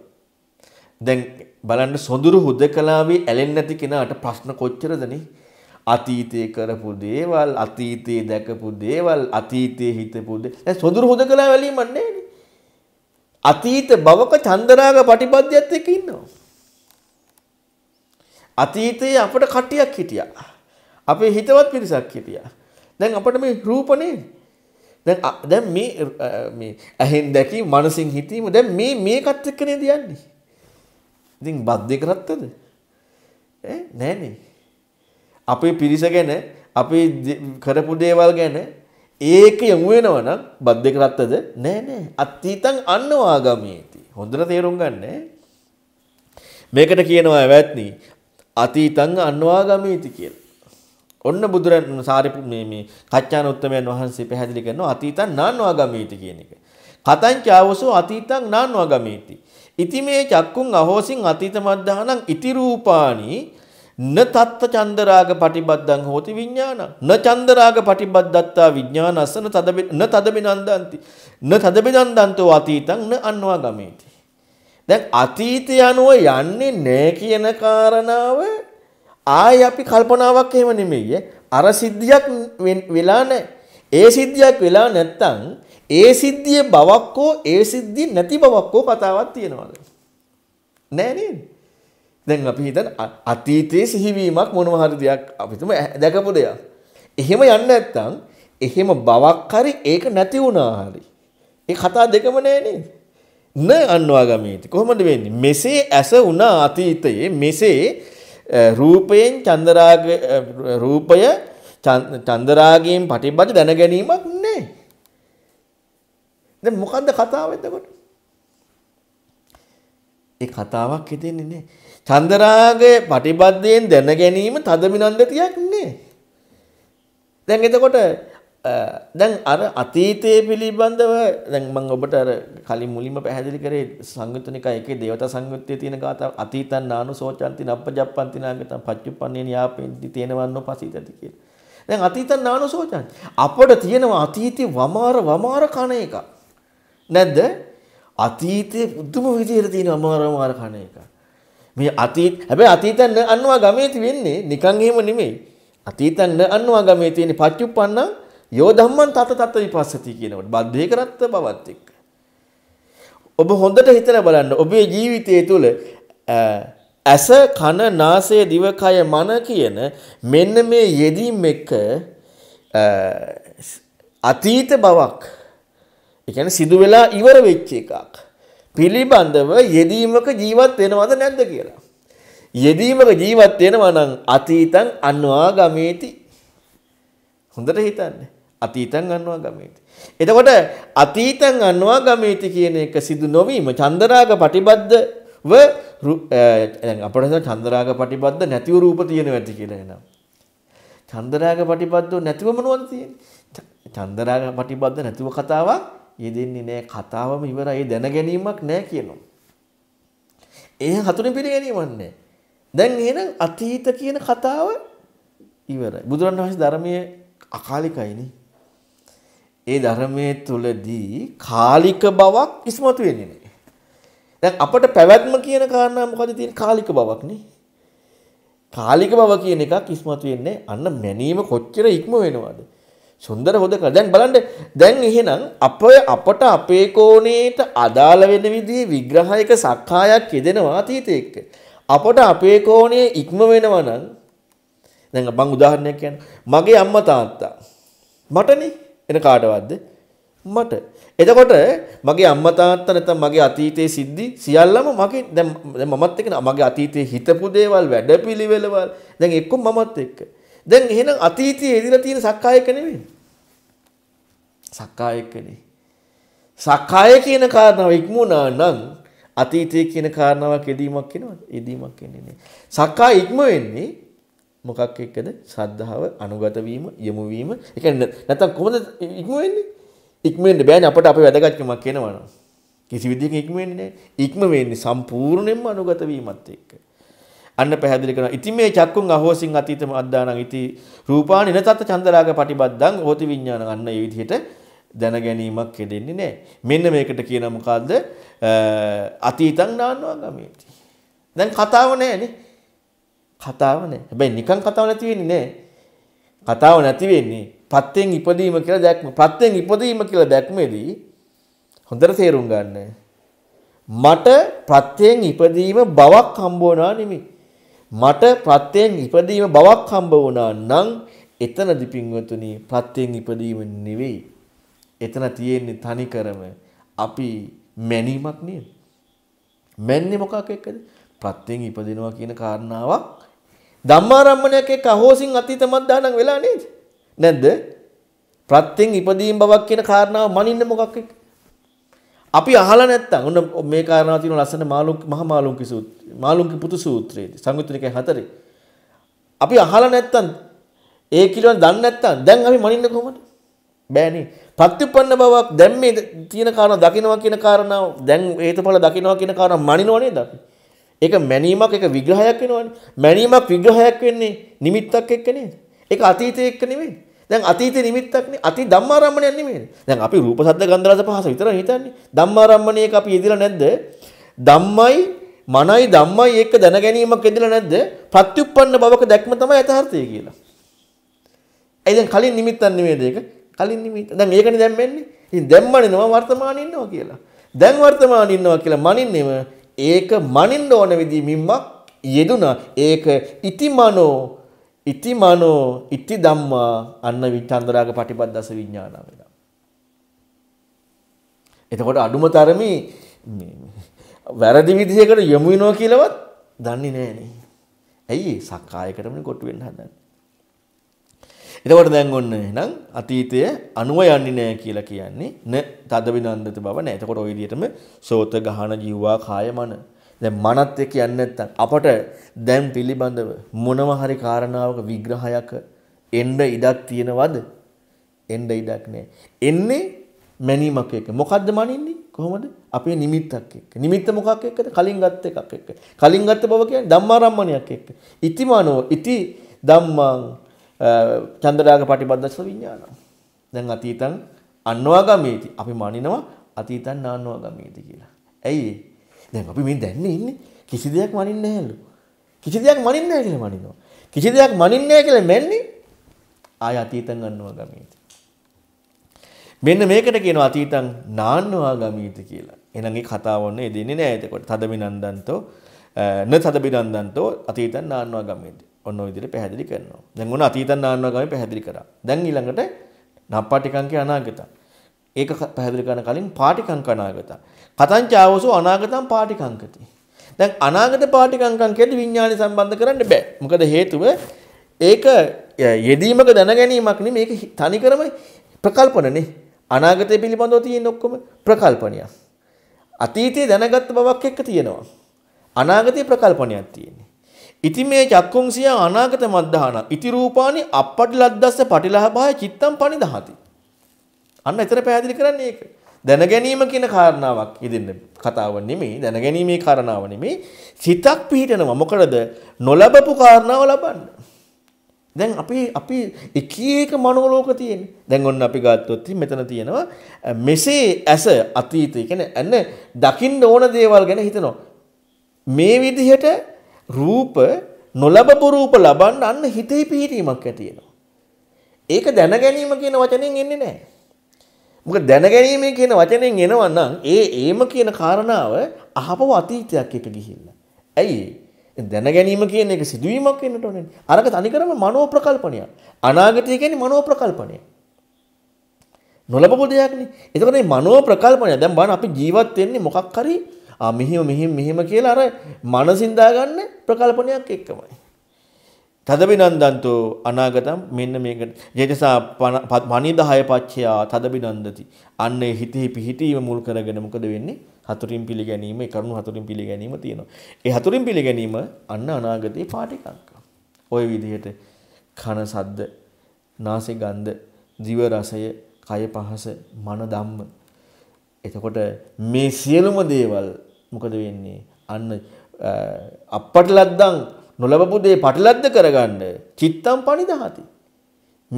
S1: දැන් බලන්න සොඳුරු හුදකලාවේ ඇලෙන්නේ නැති කෙනාට ප්‍රශ්න කොච්චරද නේ? අතීතයේ කරපු දේවල්, අතීතයේ දැකපු දේවල්, අතීතයේ හිතපු දේ. දැන් සොඳුරු හුදකලාව වැලීමක් නැහැ නේ. අතීත භවක චන්දරාග පටිපද්‍යයත් එක්ක ඉන්නවා. අතීතයේ අපට කටියක් හිටියා. අපේ හිතවත් පිරිසක් හිටියා. දැන් අපට මේ රූපනේ දැන් දැන් මේ මේ ඇහෙන් දැකීම, මනසින් හිතීම දැන් මේ මේකත් එක්ක නේද යන්නේ. ඉතින් බද්දේ කරත්තද? ඈ නෑනේ. අපේ පිරිස ගැන, අපේ කරපු දේවල් ගැන ඒක යොමු වෙනවා නම් බද්දක රත්තද නෑ නෑ අතීතං අන්නවාගමේති හොඳට තේරුම් ගන්න මේකට කියනවා ඇවැත්නි අතීතං අන්නවාගමේති කියලා ඔන්න බුදුරන් සාරිපු මේ මේ කච්චාන උත්තමයන් වහන්සේ පැහැදිලි කරනවා අතීතං නාන්නවාගමේති කියන එක කතංචාවසෝ අතීතං නාන්නවාගමේති ඉතිමේ චක්කුන් අහෝසින් අතීත මද්ධානං ඉති රූපානි න තත්ත චන්දරාග පටිබද්දං හෝති විඥානං න චන්දරාග පටිබද්දත්තා විඥානසන තද න තදබිනන්දන්ති න තදබිනන්දන්තෝ අතීතං න අන්වා ගමේති දැන් අතීතය අනුව යන්නේ නැහැ කියන කාරණාව ආය අපි කල්පනාවක් එහෙම නෙමෙයි අර සිද්ධියක් වෙලා නැහැ ඒ සිද්ධියක් වෙලා නැත්තම් ඒ සිද්ධියේ බවක් ඒ සිද්ධිය නැති බවක් කතාවක් තියනවාද නෑ නේද දැන් අපි හිතන අතීතයේ සිහිවීමක් මොනවා හරි දෙයක් අපි තුම දැකපු දෙයක්. එහෙම යන්නේ නැත්නම් එහෙම බවක් හරි ඒක නැති වුණා හරි. ඒ කතා දෙකම නෑ නේද? න අන්වාගමීති. කොහොමද වෙන්නේ? මෙසේ ඇස වුණා අතීතයේ මෙසේ රූපයෙන් චන්දරාග රූපය චන්දරාගයෙන් පටිබද දැන ගැනීමක් නෑ. දැන් මොකද්ද කතාව එතකොට? ඒ කතාවක් හිතෙන්නේ නෑ. චන්දරාගයේ පටිබද්ධයෙන් දැන ගැනීම තදමිනන්දතියක් නේ. දැන් එතකොට දැන් අර අතීතය පිළිබඳව දැන් මම ඔබට අර කලින් මුලින්ම පැහැදිලි කරේ සංයුත්නික එකේ දේවතා සංයුත්තේ තියෙන කතාව අතීතං නානුසෝචಂತಿ නබ්බජප්පන්ති නාගතං පච්චුප්පන්නේන යාපෙන්ති තේනවන්නෝ පසීතති කියලා. දැන් අතීතං නානුසෝචಂತಿ අපිට තියෙනවා අතීතේ වමාර වමාර කණ එක. නැද්ද? අතීතේ පුදුම විදිහට තියෙන වමාර වමාර කණ එකක්. මේ අතීත හැබැයි අතීතන්න අන්වා ගමේති වෙන්නේ නිකන් එහෙම නෙමෙයි. අතීතන්න අන්වා ගමේ තියෙන පච්චුප්පන්න යෝ ධම්මං තත තත විපස්සති කියනකොට බද්ධේ කරත්ත බවත් එක්ක. ඔබ හොඳට හිතලා බලන්න ඔබේ ජීවිතය තුළ ඇස කන නාසය දිවකය මන කියන මෙන්න මේ යෙදීම් එක අතීත බවක්. ඒ කියන්නේ සිදු වෙලා ඉවර වෙච්ච එකක්. පිළිබඳව යෙදීමක ජීවත් වෙනවද නැද්ද කියලා. යෙදීමක ජීවත් වෙනවා නම් අතීතං අන්වා ගමේති. හොඳට හිතන්න. අතීතං අන්වා ගමේති. එතකොට අතීතං අන්වා ගමේති කියන එක සිදු නොවීම චන්දරාග පටිබද්දව දැන් අපිට චන්දරාග පටිබද්ද නැතිව රූප තියෙනවා ඇති කියලා එනවා. චන්දරාග පටිබද්දෝ නැතිව මොනවද තියෙන්නේ? චන්දරාග පටිබද්ද නැතිව කතාවක් යෙදෙන්නේ නැහැ කතාවම ඉවරයි දැන ගැනීමක් නැහැ කියනවා. ඒ හතුරෙන් පිළිගැනීමක් නැහැ. දැන් එහෙනම් අතීත කියන කතාව ඉවරයි. බුදුරණවහන්සේ ධර්මයේ අකාලිකයිනේ. ඒ ධර්මයේ තුලදී කාලික බවක් ඉස්මතු වෙන්නේ නැහැ. දැන් අපට පැවැත්ම කියන කාරණා මොකද තියෙන්නේ? කාලික බවක් නේ. කාලික බව කියන එකක් ඉස්මතු වෙන්නේ අන්න මැනීම කොච්චර ඉක්ම වෙනවද? සුන්දර හොදක දැන් බලන්න දැන් එහෙනම් අප අපට අපේ කෝණයට අදාළ වෙන විදිහේ විග්‍රහයක සක්කායක් යෙදෙනවා අතීතයේ එක්ක. අපට අපේ කෝණය ඉක්ම වෙනවා නම් දැන් මම උදාහරණයක් කියන්න. මගේ අම්මා තාත්තා මටනේ එන කාටවත්ද? මට. එතකොට මගේ අම්මා තාත්තා නැත්නම් මගේ අතීතයේ සිද්ධි සියල්ලම මගේ දැන් මමත් එක්ක මගේ අතීතයේ හිතපු දේවල් වැඩපිළිවෙළවල් දැන් එක්ක මමත් එක්ක දැන් එහෙනම් අතීතයේ ඉදිරිය තියෙන සක්කායක නෙමෙයි. සක්කායක නෙමෙයි. සක්කාය කියන කාරණාව ඉක්මුණා නම් අතීතයේ කියන කාරණාවක් එදීමක් වෙනවද? එදීමක් වෙන්නේ නැහැ. සක්කාය ඉක්ම වෙන්නේ මොකක් එක්කද? ශ්‍රද්ධාව, අනුගත වීම, යොමු වීම. ඒ කියන්නේ නැත්තම් කොහොමද ඉක්ම වෙන්නේ? ඉක්ම වෙන්න බෑනේ අපට අපේ වැදගත්කමක් වෙනවනම්. කිසි විදිහකින් ඉක්ම වෙන්නේ නැහැ. ඉක්ම වෙන්නේ සම්පූර්ණයෙන්ම අනුගත වීමත් එක්ක. අන්න පැහැදිලි කරනවා. ඉති මේ චක්කුන් අහෝසින් අතීතම අද්දානං ඉති රූපාණ ඉනතත් චන්දරාග පටිබද්දං හෝති විඥානං අන්න ඒ විදිහට දැන ගැනීමක් කෙදෙන්නේ නැහැ. මෙන්න මේකට කියන මොකද්ද? අතීතං නානවා ගමේති. දැන් කතාව නැහැනේ. කතාව නැහැ. හැබැයි නිකන් කතාව නැති වෙන්නේ නැහැ. කතාව නැති වෙන්නේ පත්තෙන් ඉපදීම කියලා දැක්ම. පත්තෙන් ඉපදීම කියලා දැක්මේදී හොඳට තේරුම් ගන්න. මට ප්‍රත්‍යයෙන් ඉපදීම බවක් හම්බ වුණා නෙමෙයි. මට ප්‍රත්‍යයෙන් ඉපදීම බවක් හම්බ වුණා නම් එතනදි පින්වතුනි ප්‍රත්‍යයෙන් ඉපදීම නෙවෙයි. එතන තියෙන්නේ තනිකරම අපි මැනීමක් නේද? මැන්නේ මොකක් එක්කද? ප්‍රත්‍යයෙන් ඉපදිනවා කියන කාරණාවක් ධම්මාරම්මණයක් එක්ක අහෝසින් අතීතමත් දානම් වෙලා නේද? නැද්ද? ප්‍රත්‍යයෙන් ඉපදීම බවක් කියන කාරණාව මනින්න මොකක් එක්ක? අපි අහලා නැත්තම් ඔන්න මේ කාරණාව තියෙන ලස්සන මාළුන් මහ මාළුන්කි සූත්‍රය මාළුන්කි පුතු සූත්‍රයේදී සංයුත්නිකේ හතරේ අපි අහලා නැත්තම් ඒ කිලෝන දන්නේ නැත්තම් දැන් අපි මනින්නේ කොහොමද බෑනේ පත්‍යුපන්න බවක් දැන් මේ තියෙන කාරණා දකින්නවා කියන කාරණාව දැන් හේතුඵල දකින්නවා කියන කාරණා මනිනව නේද අපි ඒක මැනීමක් ඒක විග්‍රහයක් වෙනවනේ. මැනීමක් විග්‍රහයක් වෙන්නේ නිමිත්තක් එක්ක නේද? ඒක අතීතය එක්ක නෙවෙයි. දැන් අතීත නිමිත්තක්නේ අති ධම්මාරම්මණයක් නෙමෙයිනේ. දැන් අපි රූප සද්ද ගන්ධ රස පහස විතරයි හිතන්නේ. ධම්මාරම්මණයක අපි යෙදිලා නැද්ද? ධම්මයි මනයි ධම්මයි එක්ක දැන ගැනීමක් යෙදිලා නැද්ද? ප්‍රත්‍යুৎপন্ন බවක දැක්ම තමයි යථාර්ථය කියලා. ඇයි දැන් කලින් නිමිත්තක් නෙමෙයිද ඒක? කලින් නිමිත්ත. දැන් ඒකනේ දැන් වෙන්නේ. ඉතින් දැම්මනේ නම වර්තමානයේ ඉන්නවා කියලා. දැන් වර්තමානයේ ඉන්නවා කියලා මනින්නේම ඒක මනින්න ඕන විදිහ මිම්මක් යෙදුනා. ඒක ඉතිමනෝ ඉති මනෝ ඉති ධම්මා අන්න විචන්දරාග පටිපද්දස විඥාන වෙනවා. එතකොට අඩුම තරමේ වැරදි විදිහකට යොමු වෙනවා කියලාවත් දන්නේ නැහනේ. ඇයි සක්කායකටමනේ කොටු වෙන්න හදන්නේ. එතකොට දැන් ඔන්න එහෙනම් අතීතය අනුව යන්නේ නැහැ කියලා කියන්නේ න තද විනන්දත බව නැහැ. එතකොට ওই විදිහටම සෝත ගහන ජීවා කාය මන දැන් මනත් කියන්නේ නැත්නම් අපට දැන් පිළිබඳව මොනම හරි කාරණාවක විග්‍රහයක් එන්න ඉඩක් තියනවද? එන්න ඉඩක් නැහැ. එන්නේ මැනීමක් එක්ක. මොකද්ද මනින්නේ? කොහොමද? අපේ නිමිත්තක් එක්ක. නිමිත්ත මොකක් එක්කද? කලින් ගත්ත එකක් එක්ක. කලින් ගත්ත බව කියන්නේ ධම්මාරම්මණයක් එක්ක. ඉතිමානෝ ඉති ධම්මං චන්ද්‍රාග පටිපදස්ස විඥානං. දැන් අතීතං අන්වාගමේති. අපි මනිනවා අතීතං නාන්වාගමේති කියලා. ඇයි ඒ? දැන් අපි මේ දැන්නේ ඉන්නේ කිසි දෙයක් මනින්නේ නැහැලු. කිසි දෙයක් මනින්නේ නැහැ කියලා මනිනවා. කිසි දෙයක් මනින්නේ නැහැ කියලා මැන්නේ ආය අතීතං අන්නවා ගමීති. මෙන්න මේකට කියනවා අතීතං නාන්නවා ගමීති කියලා. එහෙනම් මේ කතාව ඔන්න එදෙන්නේ නැහැ එතකොට. තදබිනන්දන්තෝ න තදබිනන්දන්තෝ අතීතං නාන්නවා ගමීති. ඔන්න ඔය විදිහට පැහැදිලි කරනවා. දැන් ඔන්න අතීතං නාන්නවා ගමී පැහැදිලි කරා. දැන් ඊළඟට නප්පටිකං කිය අනාගතං. ඒක පැහැදිලි කරන කලින් පාටිකං කනාගතං. කතංචාවසෝ අනාගතම් පාටිකංකති. දැන් අනාගත පාටිකංකම් කියලා විඥානය සම්බන්ධ කරන්න බෑ. මොකද හේතුව ඒක යෙදීමක දැන ගැනීමක් නෙමෙයි මේක තනිකරම ප්‍රකල්පනනේ. අනාගතය පිළිබඳව තියෙන ඔක්කොම ප්‍රකල්පනය. අතීතයේ දැනගත් බවක් එක්ක තියෙනවා. අනාගතයේ ප්‍රකල්පනයක් තියෙන්නේ. ඉති මේ චක්කුංසිය අනාගත මද්ධාන ඉති රූපානි අපපටි ලද්දස්ස පටිලහභාය චිත්තම් පනිදහති. අන්න එතන පැහැදිලි කරන්නේ ඒක. දැනගැනීම කියන කාරණාවක් ඉදින්න කතාව නෙමෙයි දැනගැනීමේ කාරණාව නෙමෙයි සිතක් පිහිටනවා මොකද නොලබපු කාරණාව ලබන්න. දැන් අපි අපි එක එක මනෝලෝක තියෙන. දැන් ඔන්න අපි ගත්තොත් මෙතන තියෙනවා මෙසේ ඇස අතීතය කියන්නේ අන්න දකින්න ඕන දේවල් ගැන හිතනවා. මේ විදිහට රූප නොලබපු රූප ලබන්න අන්න හිතේ පිහිටීමක් ඇති වෙනවා. ඒක දැන ගැනීම කියන වචනෙන් එන්නේ නැහැ. මොක දැනගැනීමේ කියන වචනයෙන් එනවන්නම් ඒ ඒම කියන කාරණාව අහපව අතීතයක් එක ගිහිල්ල. ඇයි දැනගැනීම කියන එක සිදුවීමක් එන්නට ඕනේ. අරක තනිකරම මනෝ ප්‍රකල්පනයක්. අනාගතය කියන්නේ මනෝ ප්‍රකල්පනය. නොලබපු දෙයක්නේ. එතකොට මේ මනෝ ප්‍රකල්පනය දැන් බලන්න අපි ජීවත් වෙන්නේ මොකක් හරි මෙහෙම මෙහෙම මෙහෙම කියලා අර මනසින් දාගන්න ප්‍රකල්පනයක් එක්කමයි. තදබිනන්දන්තු අනාගතම් මෙන්න මේකට ජේතසා පනිදාය පච්චයා තදබිනන්දති. අන්න ඒ හිතෙහි පිහිටීම මුල් කරගෙන මොකද වෙන්නේ? හතුරින් පිළිගැනීම, ඒ කරුණු හතුරින් පිළිගැනීම තියෙනවා. ඒ හතුරින් පිළිගැනීම අන්න අනාගතේ පාට එකක්. ওই විදිහට කන සද්ද, නාසය ගන්ධ, දිව රසය, කය පහස, මන ධම්ම. එතකොට මේ සියලුම දේවල් මොකද වෙන්නේ? අන්න අපට ලද්දන් නොලබපු දේ පටලද්ද කරගන්න චිත්තම් පනිදහති.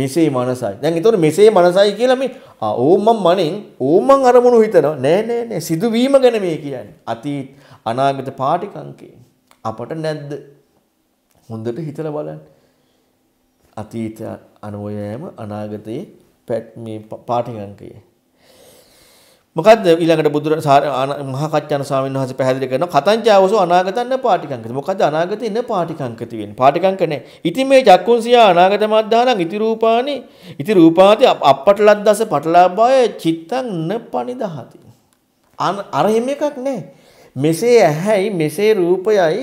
S1: මෙසේ මනසයි. දැන් ඒතකොට මෙසේ මනසයි කියලා මේ ඕම් මම මනෙන් ඕම් අරමුණු හිතනවා. නෑ නෑ නෑ සිදුවීම ගැන මේ කියන්නේ. අතීත අනාගත පාටිකංකේ අපට නැද්ද? හොඳට හිතලා බලන්න. අතීත අනෝයෑම අනාගතයේ පැත් මේ පාටිකංකයේ මොකද්ද ඊළඟට බුදුර මහා කච්චාන ස්වාමීන් වහන්සේ පැහැදිලි කරනවා කතංචාවසෝ අනාගතන්න පාටිකංකති. මොකද්ද අනාගතේ ඉන්න පාටිකංකති වෙන්නේ? පාටිකංක නෑ. ඉති මේ චක්කුන්සියා අනාගත මද්දානං ඉති රූපානි ඉති රූපාති අපපටලද්දස පටලාභය චිත්තං න පනිදහති. අර එහෙම එකක් නෑ. මෙසේ ඇහැයි මෙසේ රූපයයි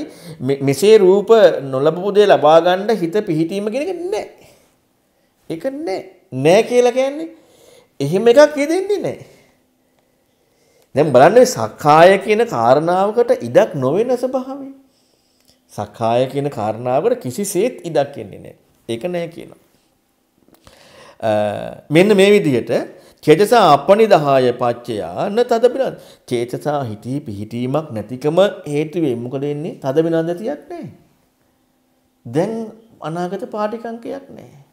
S1: මෙසේ රූප නොලබපු දේ ලබා ගන්න හිත පිහිටීම කියන එක නෑ. ඒක නෑ. නෑ කියලා කියන්නේ එහෙම එකක් යෙදෙන්නේ නෑ. දැන් බලන්න සක්කාය කියන කාරණාවකට ඉඩක් නොවෙන ස්වභාවය. සක්කාය කියන කාරණාවකට කිසිසේත් ඉඩක් එන්නේ නැහැ. ඒක නෑ කියනවා. මෙන්න මේ විදිහට චේතසා අපනිදහාය පච්චයා න තද බිනන්ද. චේතසා හිතී පිහිටීමක් නැතිකම හේතු වෙයි. මොකද එන්නේ? තද බිනන්දතියක් නැහැ. දැන් අනාගත පාටිකංකයක් නැහැ.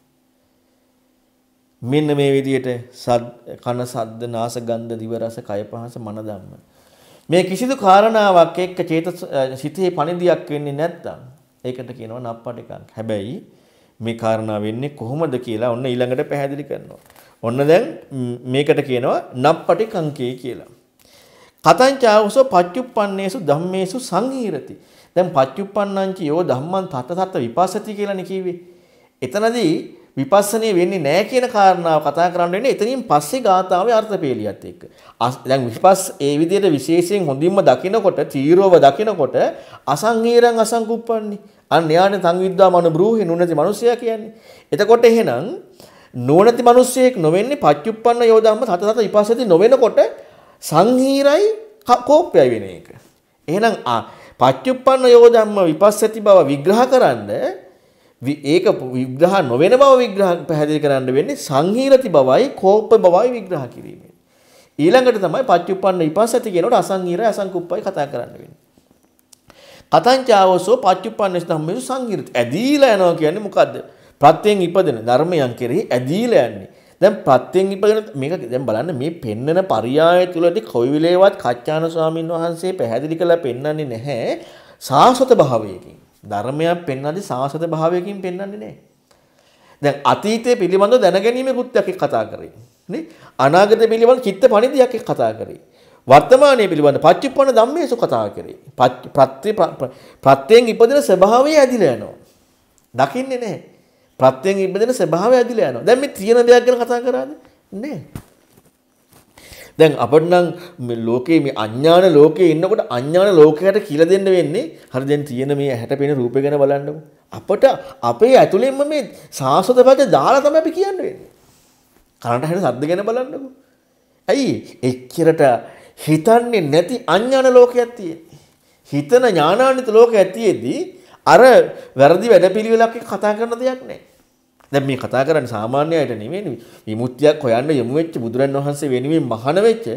S1: මෙන්න මේ විදිහට සද් කන සද්ද නාස ගන්ධ දිව රස කය පහස මන ධම්ම මේ කිසිදු කාරණාවක් එක්ක චේත සිතේ පණිදියක් වෙන්නේ නැත්තම් ඒකට කියනවා නප්පටිකං හැබැයි මේ කාරණා වෙන්නේ කොහොමද කියලා ඔන්න ඊළඟට පැහැදිලි කරනවා ඔන්න දැන් මේකට කියනවා නප්පටිකංකේ කියලා කතංචාවස පච්චුප්පන්නේසු ධම්මේසු සංහිරති දැන් පච්චුප්පන්නංච යෝ ධම්මං තත තත විපස්සති කියලානේ කිව්වේ එතනදී විපස්සනේ වෙන්නේ නැහැ කියන කාරණාව කතා කරන්න වෙන්නේ එතනින් පස්සේ ගාථාවේ අර්ථපේලියත් එක්ක. දැන් විපස් ඒ විදිහට විශේෂයෙන් හොඳින්ම දකිනකොට තීරෝව දකිනකොට අසංහීරං අසංකුප්පන්නේ. අන්න යානේ සංවිද්වා මනු බ්‍රූහි නුනති මිනිසයා කියන්නේ. එතකොට එහෙනම් නුවණති මිනිසෙක් නොවෙන්නේ පච්චුප්පන්න යෝධම්ම සත සත විපස්සති නොවෙනකොට සංහීරයි කෝපයයි වෙන එක. එහෙනම් පච්චුප්පන්න යෝධම්ම විපස්සති බව විග්‍රහ කරන්නේ ඒක විග්‍රහ නොවන බව විග්‍රහ පැහැදිලි කරන්න වෙන්නේ සංහීලති බවයි කෝප බවයි විග්‍රහ කිරීමෙන්. ඊළඟට තමයි පච්චුප්පන්න විපස්සති කියනකොට අසංහීරය අසංකුප්පයි කතා කරන්න වෙන්නේ. කතංචාවසෝ පච්චුප්පන්නස් ධම්මේසු සංහීරති. ඇදීලා යනවා කියන්නේ මොකද්ද? ප්‍රත්‍යයෙන් ඉපදෙන ධර්මයන් කෙරෙහි ඇදීලා යන්නේ. දැන් ප්‍රත්‍යයෙන් ඉපදෙන මේක දැන් බලන්න මේ පෙන්නන පරියාය තුලදී කොයි විලේවත් කච්චාන ස්වාමින් වහන්සේ පැහැදිලි කළා පෙන්වන්නේ නැහැ සාසත භාවයකින්. ධර්මයක් පෙන්වද්දී සාසත භාවයකින් පෙන්වන්නේ නැහැ. දැන් අතීතය පිළිබඳව දැනගැනීමකුත් එක්ක කතා කරේ. නේ? අනාගතය පිළිබඳ චිත්ත පණිතියක් එක්ක කතා කරේ. වර්තමානය පිළිබඳ පච්චුප්පන ධම්මේසු කතා කරේ. ප්‍රත්‍ය ප්‍රත්‍යයෙන් ඉපදෙන ස්වභාවය ඇදිලා යනවා. දකින්නේ නැහැ. ප්‍රත්‍යයෙන් ඉපදෙන ස්වභාවය ඇදිලා යනවා. දැන් මේ තියෙන දෙයක් ගැන කතා කරාද? නෑ. දැන් අපට නම් මේ ලෝකේ මේ අඥාන ලෝකේ ඉන්නකොට අඥාන ලෝකයට කියලා දෙන්න වෙන්නේ හරි දැන් තියෙන මේ ඇහැට පෙනෙන රූපය ගැන බලන්නකො අපට අපේ ඇතුළෙන්ම මේ සාස්වත පැත්තේ දාලා තමයි අපි කියන්න වෙන්නේ කනට හැර සද්ද ගැන බලන්නකො ඇයි එච්චරට හිතන්නේ නැති අඥාන ලෝකයක් තියෙන්නේ හිතන ඥානාන්විත ලෝකයක් තියෙද්දී අර වැරදි වැඩපිළිවෙලක් කතා කරන දෙයක් නැහැ දැන් මේ කතා කරන්නේ සාමාන්‍ය අයට නෙමෙයි විමුක්තියක් හොයන්න යමු වෙච්ච බුදුරන් වහන්සේ වෙනුවෙන් මහාන වෙච්ච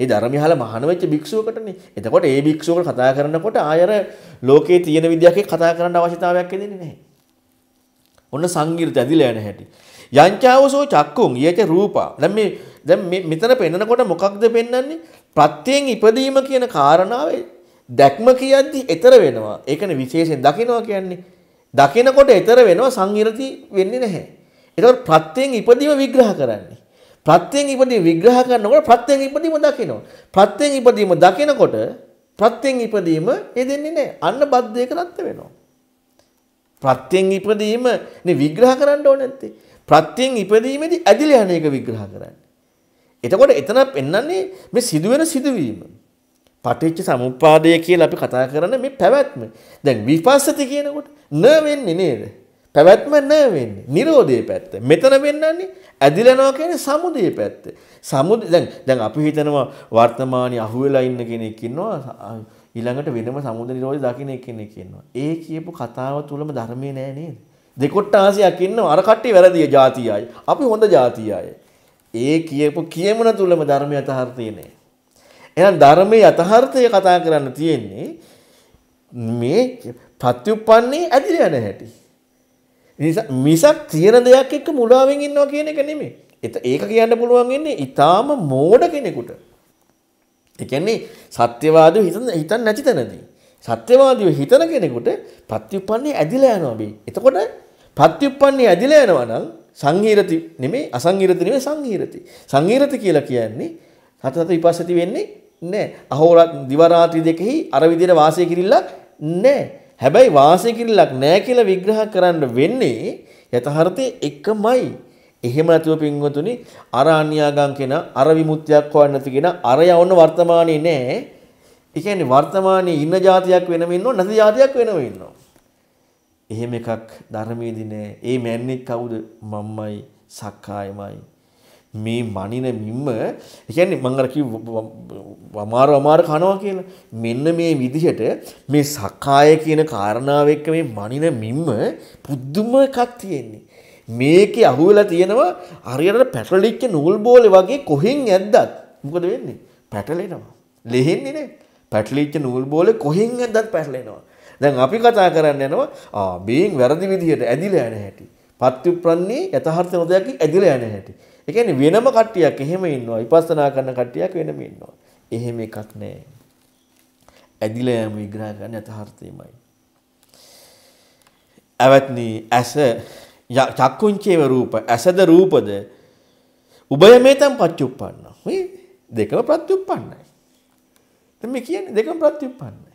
S1: ඒ ධර්මයහල මහාන වෙච්ච භික්ෂුවකටනේ. එතකොට ඒ භික්ෂුවකට කතා කරනකොට ආයර ලෝකේ තියෙන විදිහකින් කතා කරන්න අවශ්‍යතාවයක් එදෙන්නේ නැහැ. ඔන්න සංගීර්ත ඇදිලා යන හැටි. යංචාවසෝ චක්කුන් යච රූපා. දැන් මේ දැන් මේ මෙතන පෙන්නකොට මොකක්ද පෙන්වන්නේ? ප්‍රත්‍යයෙන් ඉපදීම කියන කාරණාවේ දැක්ම කියද්දි ඊතර වෙනවා. ඒකනේ විශේෂයෙන් දකිනවා කියන්නේ. දකිනකොට ඊතර වෙනවා සංහිරති වෙන්නේ නැහැ. ඒතකොට ප්‍රත්‍යයෙන් ඉදීම විග්‍රහ කරන්නේ. ප්‍රත්‍යයෙන් ඉදීම විග්‍රහ කරනකොට ප්‍රත්‍යයෙන් ඉදීම දකිනවා. ප්‍රත්‍යයෙන් ඉදීම දකිනකොට ප්‍රත්‍යයෙන් ඉදීම ඒ දෙන්නේ නැහැ. අන්න බද්ධයක රත් වෙනවා. ප්‍රත්‍යයෙන් ඉදීම නේ විග්‍රහ කරන්න ඕනේ නැත්තේ. ප්‍රත්‍යයෙන් ඉදීමේදී ඇදිලා යන එක විග්‍රහ කරන්නේ. එතකොට එතන පෙන්වන්නේ මේ සිදුවෙන සිදුවීම. පටිච්ච සමුප්පාදය කියලා අපි කතා කරන මේ පැවැත්ම. දැන් විපස්සති කියනකොට නවෙන්නේ නේද? පැවැත්ම නවෙන්නේ. Nirodhe පැත්ත. මෙතන වෙන්නන්නේ ඇදිලනවා කියන්නේ සමුදේ පැත්ත. සමුද දැන් දැන් අපි හිතනවා වර්තමානයේ අහුවෙලා ඉන්න කෙනෙක් ඉන්නවා ඊළඟට වෙනම සමුද නිරෝධය දකින්න කෙනෙක් ඉන්නවා. ඒ කියපු කතාව තුලම ධර්මයේ නෑ නේද? දෙකොට්ටාසියක් ඉන්නවා අර කට්ටිය වැරදිය જાතිය අය. අපි හොඳ જાතිය අය. ඒ කියපු කියමන තුලම ධර්මය යථාර්ථය නෑ. එහෙනම් ධර්මයේ යථාර්ථය කතා කරන්න තියෙන්නේ මේ පත්‍යුප්පන්නේ ඇදිලා යන හැටි. නිසා මිසක් තියෙන දෙයක් එක්ක මුලාවෙන් ඉන්නවා කියන එක නෙමෙයි. ඒත ඒක කියන්න පුළුවන් ඉන්නේ ඊටාම මෝඩ කෙනෙකුට. ඒ කියන්නේ සත්‍යවාදීව හිතන හිතන්නේ නැති තැනදී. සත්‍යවාදීව හිතන කෙනෙකුට පත්‍යුප්පන්නේ ඇදිලා යනවා බී. එතකොට පත්‍යුප්පන්නේ ඇදිලා යනවා නම් සංහිරති නෙමෙයි අසංහිරති නෙමෙයි සංහිරති. සංහිරති කියලා කියන්නේ සතත විපස්සති වෙන්නේ නැහැ. අහෝරා දිවා රාත්‍රී දෙකෙහි අර විදිහට වාසය කිරිල්ලක් නැහැ. හැබැයි වාසය කිරිලක් නැහැ කියලා විග්‍රහ කරන්න වෙන්නේ යථාර්ථයේ එකමයි. එහෙම නැතුව පින්වතුනි අර අන්‍යාගම් කෙනා අර විමුක්තියක් හොයන්න නැති කෙනා අර යවන්න වර්තමානයේ නැහැ. ඒ කියන්නේ වර්තමානයේ ඉන්න જાතියක් වෙනම ඉන්නව නැති જાතියක් වෙනම ඉන්නව. එහෙම එකක් ධර්මයේදී නැහැ. ඒ මැන්නේ කවුද? මම්මයි, සක්කායමයි. මේ මනින මිම්ම එකන්නේ මංගරකි වමාර අමාර කනවා කියලා මෙන්න මේ විදිහට මේ සකාය කියන කාරණාව එක්ක මේ මනින මිම්ම පුද්දුම එකක් තියෙන්නේ. මේක අහුවෙලා තියෙනවා අරියට පැටලිච්ච නූල් බෝලෙ වගේ කොහෙන් ඇද්දත් මොකද වෙන්නේ? පැටලෙනවා. ලෙහෙන්නේ නේ. පැටලිච්ච නූල් බෝලෙ කොහෙන් ඇද්දත් පැටලෙනවා. දැන් අපි කතා කරන්න යනවා ආ බීන් වැරදි විදිහට ඇදිලා යන හැටි. පත්‍යුප්‍රන්නේ යථාර්ථ නොදැකි ඇදිලා යන හැටි. ඒ කියන්නේ වෙනම කට්ටියක් එහෙම ඉන්නවා. විපස්සනා කරන කට්ටියක් වෙනම ඉන්නවා. එහෙම එකක් නෑ. ඇදිලා යෑම විග්‍රහ කරන්න යථාර්ථයමයි. අවත්නි ඇස චක්කුංචේව රූප ඇසද රූපද උභයමෙතම් පච්චුප්පන්න. මේ දෙකම ප්‍රත්‍යুৎපන්නයි. දැන් මේ කියන්නේ දෙකම ප්‍රත්‍යুৎපන්නයි.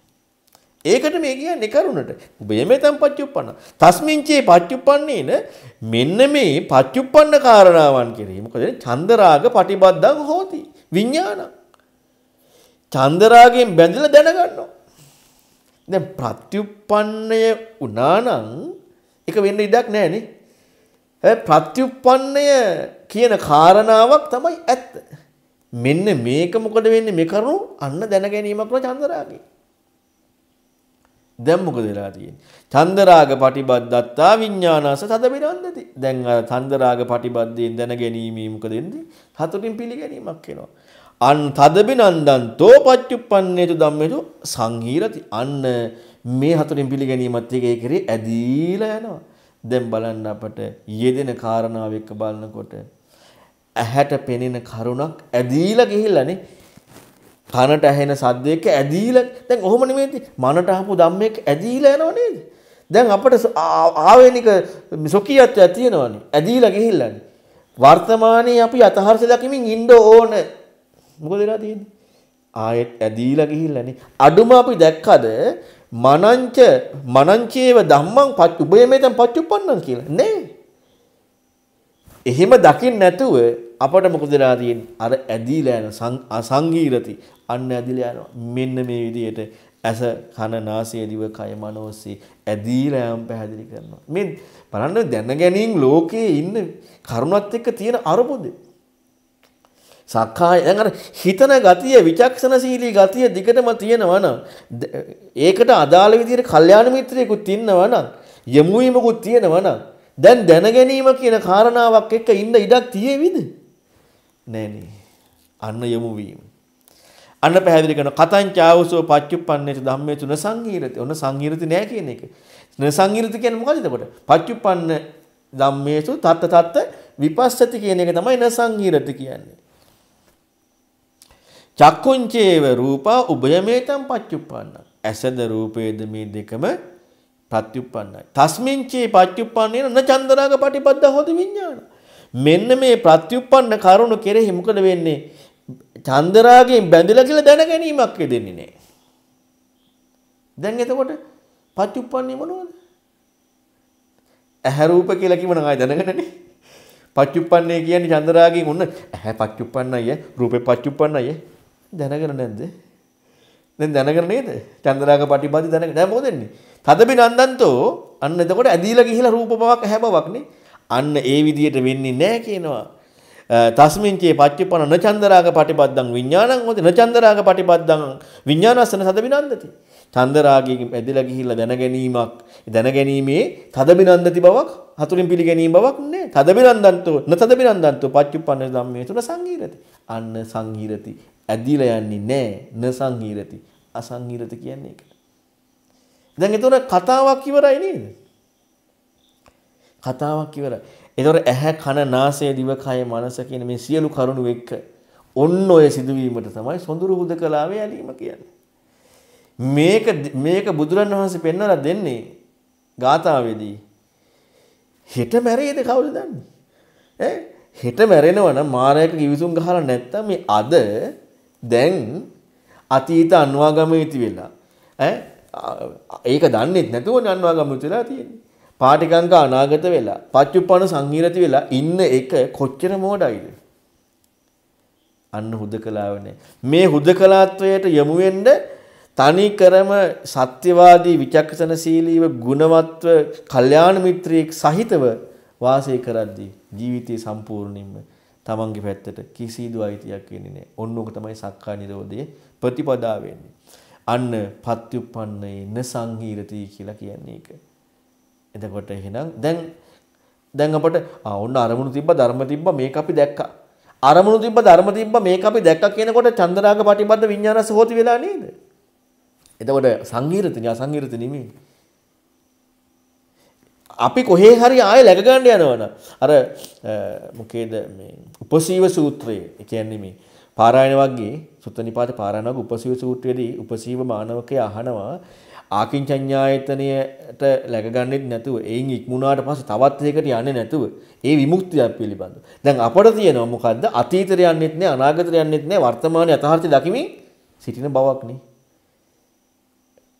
S1: ඒකට මේ කියන්නේ කරුණට. උබේමේ තම් පච්චුප්පන්න. තස්මින්චේ පච්චුප්පන්නේන මෙන්න මේ පච්චුප්පන්න කාරණාවන් කෙරෙහි. මොකද චන්දරාග පටිබද්දං හෝති. විඥාන. චන්දරාගයෙන් බැඳිලා දැනගන්නවා. දැන් ප්‍රත්‍යুৎපන්නය වුණා නම් ඒක වෙන්න ඉඩක් නැහැ නේ. හැබැයි ප්‍රත්‍යুৎපන්නය කියන කාරණාවක් තමයි ඇත්ත. මෙන්න මේක මොකද වෙන්නේ මේ කරුණු අන්න දැන ගැනීමක් වුණා චන්දරාගේ. දැන් මොකද වෙලා තියෙන්නේ? චන්දරාග පටිබද්දත්තා විඥානස තද බිරන්දති. දැන් අර චන්දරාග පටිබද්දයෙන් දැන ගැනීමී මොකද වෙන්නේ? හතුටින් පිළිගැනීමක් වෙනවා. අන් තදබිනන්දන් තෝ පච්චුප්පන්නේතු ධම්මේතු සංහීරති. අන්න මේ හතුටින් පිළිගැනීමත් එක ඒකේ ඇදීලා යනවා. දැන් බලන්න අපට යෙදෙන කාරණාව එක්ක බලනකොට ඇහැට පෙනෙන කරුණක් ඇදීලා ගිහිල්ලානේ කනට ඇහෙන සද්දයක ඇදීලා දැන් ඔහොම නෙමෙයි මනට ආපු ධම්මයක ඇදීලා යනව නේද? දැන් අපිට ආවේනික සොකියත්වය තියෙනවනේ. ඇදීලා ගිහිල්ලානේ. වර්තමානයේ අපි යථාර්ථ දකිමින් ඉන්න ඕන. මොකද වෙලා තියෙන්නේ? ආයෙත් ඇදීලා ගිහිල්ලානේ. අඩුම අපි දැක්කද මනංච මනංචේව ධම්මං පච්චුබේ මෙතන පච්චුප්පන්නන් කියලා. නේ. එහෙම දකින්න නැතුව අපට මොකදලා තියෙන්නේ? අර ඇදීලා යන සංගීරති අන්න ඇදීලා යනවා. මෙන්න මේ විදිහට ඇස කන නාසය දිව කය මනෝසී ඇදීලා යම් පැහැදිලි කරනවා. මේ බලන්න දැන ගැනීම ලෝකයේ ඉන්න කරුණත් එක්ක තියෙන අරමුද. සක්කාය දැන් අර හිතන ගතිය විචක්ෂණශීලී ගතිය දිගටම තියෙනවා නම් ඒකට අදාළ විදිහට කල්යාණ මිත්‍රයෙකුත් ඉන්නවා නම් යමුීමකුත් තියෙනවා නම් දැන් දැන ගැනීම කියන කාරණාවක් එක්ක ඉන්න ඉඩක් තියේවිද? නෑනේ. අන්න යමු වීම. අන්න පැහැදිලි කරන කතංචාවසෝ පච්චුප්පන්නේසු ධම්මේසු නසංගීරති. ඔන්න සංගීරති නෑ කියන එක. නසංගීරති කියන්නේ මොකද එතකොට? පච්චුප්පන්න ධම්මේසු තත්ත තත්ත විපස්සති කියන එක තමයි නසංගීරති කියන්නේ. චක්කුංචේව රූපා උභයමේතම් පච්චුප්පන්න. ඇසද රූපේද මේ දෙකම ප්‍රත්‍යුප්පන්නයි. තස්මින්චේ පච්චුප්පන්නේන චන්දරාග පටිපද්ද හොද විඥානයි. මෙන්න මේ ප්‍රත්‍යুৎপන්න කරුණු කෙරෙහි මොකද වෙන්නේ? චන්දරාගයෙන් බැඳිලා කියලා දැන ගැනීමක් දෙන්නේ නැහැ. දැන් එතකොට පත්‍යුප්පන්නේ මොනවද? ඇහැ රූප කියලා කිව්වනම් ආය දැනගන්නනේ. පත්‍යුප්පන්නේ කියන්නේ චන්දරාගයෙන් ඔන්න ඇහැ පත්‍යුප්පන්නයි රූපේ පත්‍යුප්පන්නයි දැනගෙන නැද්ද? දැන් දැනගෙන නේද? චන්දරාග පටිපදි දැනගෙන දැන් මොකද වෙන්නේ? තදබිනන්දන්තෝ අන්න එතකොට ඇදීලා ගිහිලා රූප බවක් ඇහැ බවක් නේ. අන්න ඒ විදියට වෙන්නේ නැහැ කියනවා. තස්මින්චේ පච්චුපන නචන්දරාග පටිපද්දං විඥානං හොති නචන්දරාග පටිපද්දං විඥානස්සන තදබිනන්දති. චන්දරාගයෙන් ඇදලා ගිහිල්ලා දැන ගැනීමක් දැන ගැනීමේ තදබිනන්දති බවක් හතුරින් පිළිගැනීම බවක් නැහැ. තදබිනන්දන්තු නතදබිනන්දන්තු පච්චුපන ධම්මේ තුන සංගීරති. අන්න සංගීරති ඇදිලා යන්නේ නැහැ. න සංගීරති. අසංගීරති කියන්නේ ඒකට. දැන් එතන කතාවක් ඉවරයි නේද? කතාවක් ඉවරයි. එතකොට ඇහැ කන නාසය දිව කය මනස කියන මේ සියලු කරුණු එක්ක ඔන්න ඔය සිදුවීමට තමයි සොඳුරු හුදකලාවේ ඇලීම කියන්නේ. මේක මේක බුදුරන් වහන්සේ පෙන්වලා දෙන්නේ ගාථාවේදී. හෙට මැරෙයිද කවුද දන්නේ? ඈ හෙට මැරෙනවා නම් මායයක කිවිසුම් ගහලා නැත්තම් මේ අද දැන් අතීත අන්වාගමිත වෙලා ඈ ඒක දන්නේත් නැතුව අන්වාගමිත වෙලා තියෙන්නේ. පාටිකංග අනාගත වෙලා පච්චුප්පන සංහිරති වෙලා ඉන්න එක කොච්චර මෝඩයිද? අන්න හුදකලාවනේ. මේ හුදකලාත්වයට යමු වෙන්න තනි කරම සත්‍යවාදී විචක්ෂණශීලීව ගුණවත්ව කල්යාණ මිත්‍රයෙක් සහිතව වාසය කරද්දී ජීවිතේ සම්පූර්ණින්ම තමන්ගේ පැත්තට කිසිදු අයිතියක් වෙන්නේ නැහැ. ඔන්න ඔක තමයි සක්කා නිරෝධයේ ප්‍රතිපදා වෙන්නේ. අන්න පත්‍යුප්පන්නේ නසංහීරති කියලා කියන්නේ ඒක. එතකොට එහෙනම් දැන් දැන් අපට ඔන්න අරමුණු තිබ්බ ධර්ම තිබ්බ මේක අපි දැක්කා. අරමුණු තිබ්බ ධර්ම තිබ්බ මේක අපි දැක්කා කියනකොට චන්දරාග පටිබද්ධ විඥානස හොති වෙලා නේද? එතකොට සංගීර්තනි අසංගීර්තනි නෙමෙයි. අපි කොහේ හරි ආයෙ läග ගන්න යනවනම් අර මොකේද මේ උපසීව සූත්‍රය කියන්නේ මේ පාරායන වර්ගයේ සුත්තනිපාත පාරායන වර්ග උපසීව සූත්‍රයේදී උපසීව මානවකයා අහනවා ආකින්චඤ්ඤායතනයට läගගන්නෙත් නැතුව එයින් ඉක්මුණාට පස්සේ තවත් එකකට යන්නේ නැතුව ඒ විමුක්තිය පිළිබඳව. දැන් අපට තියෙනවා මොකද්ද? අතීතයට යන්නෙත් නැහැ, අනාගතයට යන්නෙත් නැහැ, වර්තමාන යථාර්ථය දකිමින් සිටින බවක් නේ.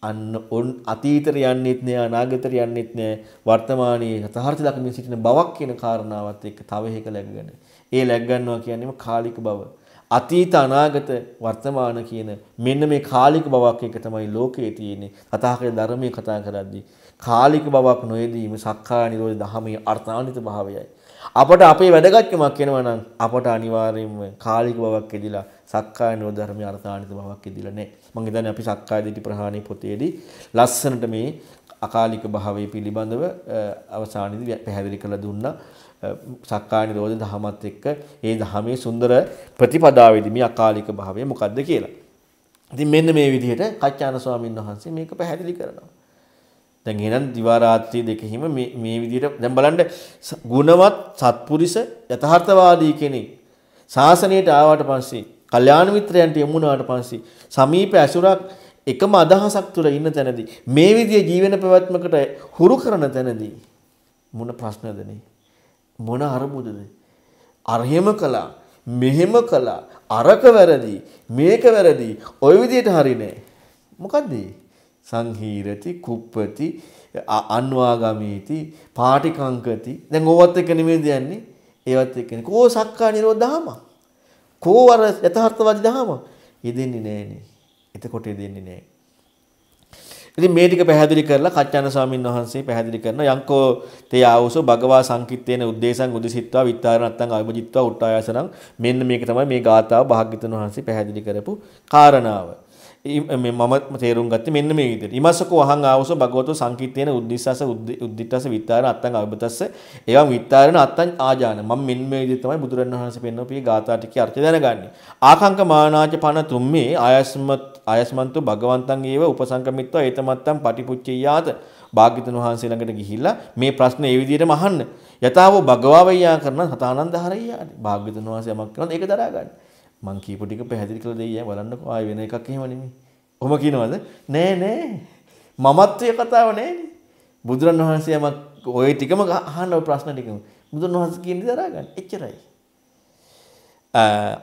S1: අන්න ඔන් අතීතයට යන්නෙත් නැහැ, අනාගතයට යන්නෙත් නැහැ, වර්තමානයේ යථාර්ථය දකිමින් සිටින බවක් කියන කාරණාවත් එක්ක තව එකක läගගෙන. ඒ läග ගන්නවා කියන්නේම කාලික බව. අතීත අනාගත වර්තමාන කියන මෙන්න මේ කාලික බවක් එක තමයි ලෝකයේ තියෙන්නේ. තථාගත ධර්මයේ කතා කරද්දී කාලික බවක් නොයදීම සක්කාය නිරෝධ ධහමේ අර්ථාන්විත භාවයයි. අපට අපේ වැඩගත්කමක් වෙනවා නම් අපට අනිවාර්යයෙන්ම කාලික බවක් ඇදිලා සක්කාය නිරෝධ ධර්මයේ අර්ථාන්විත බවක් ඇදිලා නැහැ. මම හිතන්නේ අපි සක්කාය දිටි ප්‍රහාණී පොතේදී ලස්සනට මේ අකාලික භාවයේ පිළිබඳව අවසානයේදී පැහැදිලි කරලා දුන්නා. සක්කාය නිරෝධ දහමත් එක්ක ඒ දහමේ සුන්දර ප්‍රතිපදාවේදී මේ අකාලික භාවය මොකද්ද කියලා. ඉතින් මෙන්න මේ විදිහට කච්චාන ස්වාමීන් වහන්සේ මේක පැහැදිලි කරනවා. දැන් එහෙනම් දිවා රාත්‍රී දෙකෙහිම මේ මේ විදිහට දැන් බලන්න ගුණවත් සත්පුරිස යථාර්ථවාදී කෙනෙක් ශාසනයට ආවට පස්සේ කල්යාණ මිත්‍රයන්ට යමු වුණාට පස්සේ සමීප ඇසුරක් එකම අදහසක් තුළ ඉන්න තැනදී මේ විදිය ජීවන පැවැත්මකට හුරු කරන තැනදී මොන ප්‍රශ්නද නේ මොන අරමුදද. අර්හෙම කලා මෙහෙම කලා අරක වැරදි මේක වැරදි ඔය විදියට හරිනේ. මොකක්දී. සංහීරති කුප්පති අන්වාගමීති පාටිකංකති දැන් ඕවත් එක නෙමේ දයන්නේ ඒවත් එක්කන කෝ සක්කා නිරෝධ දහම කෝ අර යථාර්ථවාදී දහම යෙදෙන්නේ නැහනේ එතකොට යෙදෙන්නේ නැහැ ඉතින් මේ ටික පැහැදිලි කරලා කච්චාන ස්වාමීන් වහන්සේ පැහැදිලි කරනවා යංකෝ තේ ආවසෝ භගවා සංකිට්ඨේන උද්දේශං උදිසිට්වා විත්තාර නැත්තං අවිභජිත්වා උට්ටායසනං මෙන්න මේක තමයි මේ ගාථාව භාග්‍යතුන් වහන්සේ පැහැදිලි කරපු කාරණාව. මේ මම තේරුම් ගත්තේ මෙන්න මේ විදිහට. ඉමස්සකෝ අහං ආවසෝ භගවතෝ සංකිට්ඨේන උද්දිස්සස උද්දිත්තස විත්තාර නැත්තං අවිභතස්ස එවං විත්තාර නැත්තං ආජාන. මම මෙන්න මේ විදිහට තමයි බුදුරණවහන්සේ පෙන්වපු මේ ගාථා ටිකේ අර්ථය දැනගන්නේ. ආකංක මානාච පන තුම්මේ ආයස්මත් ආයස්මන්තු භගවන්තන් ඒව උපසංගමිත්වා ඒතමත්තම් පටිපුච්චියාත භාග්‍යතුන් වහන්සේ ළඟට ගිහිල්ලා මේ ප්‍රශ්නේ ඒ විදිහටම අහන්න. යතාවෝ භගවවයියා කරන සතානන්දහරයියා. භාග්‍යතුන් වහන්සේ යමක් කරනොත් ඒක දරා ගන්න. මං කීප ටික පැහැදිලි කරලා දෙයි බලන්නකෝ ආයෙ වෙන එකක් එහෙම නෙමෙයි. ඔහොම කියනවද? නෑ නෑ. මමත්වයේ කතාව නෑනේ. බුදුරන් වහන්සේ යමක් ওই ටිකම අහන්න ප්‍රශ්න ටිකම. බුදුන් වහන්සේ කියන්නේ දරා ගන්න. එච්චරයි.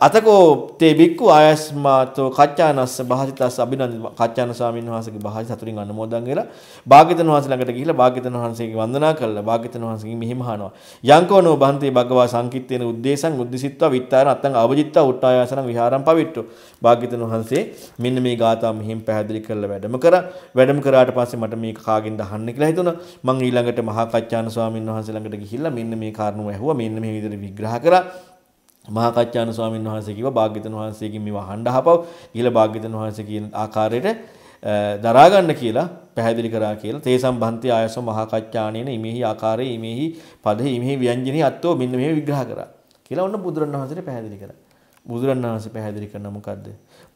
S1: අතකෝ තේ බික්කු ආයස්මාතෝ කච්චානස්ස භාසිතස්ස අභිනන්ද කච්චාන ස්වාමීන් වහන්සේගේ භාසිත සතුටින් අනුමෝදන් වෙලා භාග්‍යතුන් වහන්සේ ළඟට ගිහිලා භාග්‍යතුන් වහන්සේගේ වන්දනා කළා භාග්‍යතුන් වහන්සේගෙන් මෙහිම අහනවා යංකෝනෝ බන්තේ භගවා සංකිට්ඨේන උද්දේශං උද්දිසිත්වා විත්තාන අත්තං අවජිත්වා උට්ටායාසනං විහාරං පවිට්ඨෝ භාග්‍යතුන් වහන්සේ මෙන්න මේ ගාථා මෙහිම පැහැදිලි කරලා වැඩම කරා වැඩම කරාට පස්සේ මට මේක කාගෙන්ද අහන්න කියලා හිතුණා මං ඊළඟට මහා කච්චාන ස්වාමීන් වහන්සේ ළඟට ගිහිල්ලා මෙන්න මේ කාරණුව ඇහුවා මෙන්න මේ විදිහට විග්‍රහ කරා මහා කච්චාන ස්වාමීන් වහන්සේ කිව්වා භාග්‍යතුන් වහන්සේගෙන් මේව අහන්න හපව් ගිහලා භාග්‍යතුන් වහන්සේ කියන ආකාරයට දරා ගන්න කියලා පැහැදිලි කරා කියලා තේ සම්බන්ති ආයස මහා කච්චාණේන ඉමෙහි ආකාරයේ ඉමෙහි පදෙහි ඉමෙහි ව්‍යංජනෙහි අත්වෝ මෙන්න මෙහෙ විග්‍රහ කරා කියලා ඔන්න බුදුරණවහන්සේට පැහැදිලි කරා බුදුරණවහන්සේ පැහැදිලි කරන මොකද්ද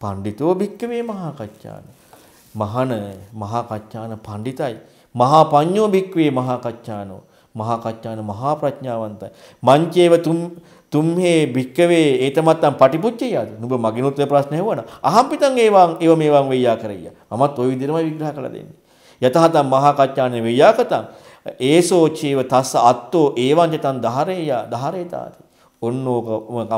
S1: පඬිතෝ භික්කවේ මහා කච්චාණ මහන මහා කච්චාණ පඬිතයි මහා පඤ්ඤෝ භික්කවේ මහා කච්චාණෝ මහා කච්චාණ මහා ප්‍රඥාවන්තයි මංචේව තුම් තුම්හේ භික්කවේ ඒතමත්තම් පටිපුච්චයාද නුඹ මගිනුත් ඔය ප්‍රශ්න ඇහුවන අහම්පිතං ඒවාන් ඒව මේවාන් වෙయ్యා කරయ్యා මමත් ওই විදිහමයි විග්‍රහ කරලා දෙන්නේ යතහතම් මහා කච්චානේ වෙయ్యා කතං ඒසෝ චීව තස්ස අත්තෝ ඒවං චතං දහරේයා දහරේතාති ඔන්න ඕක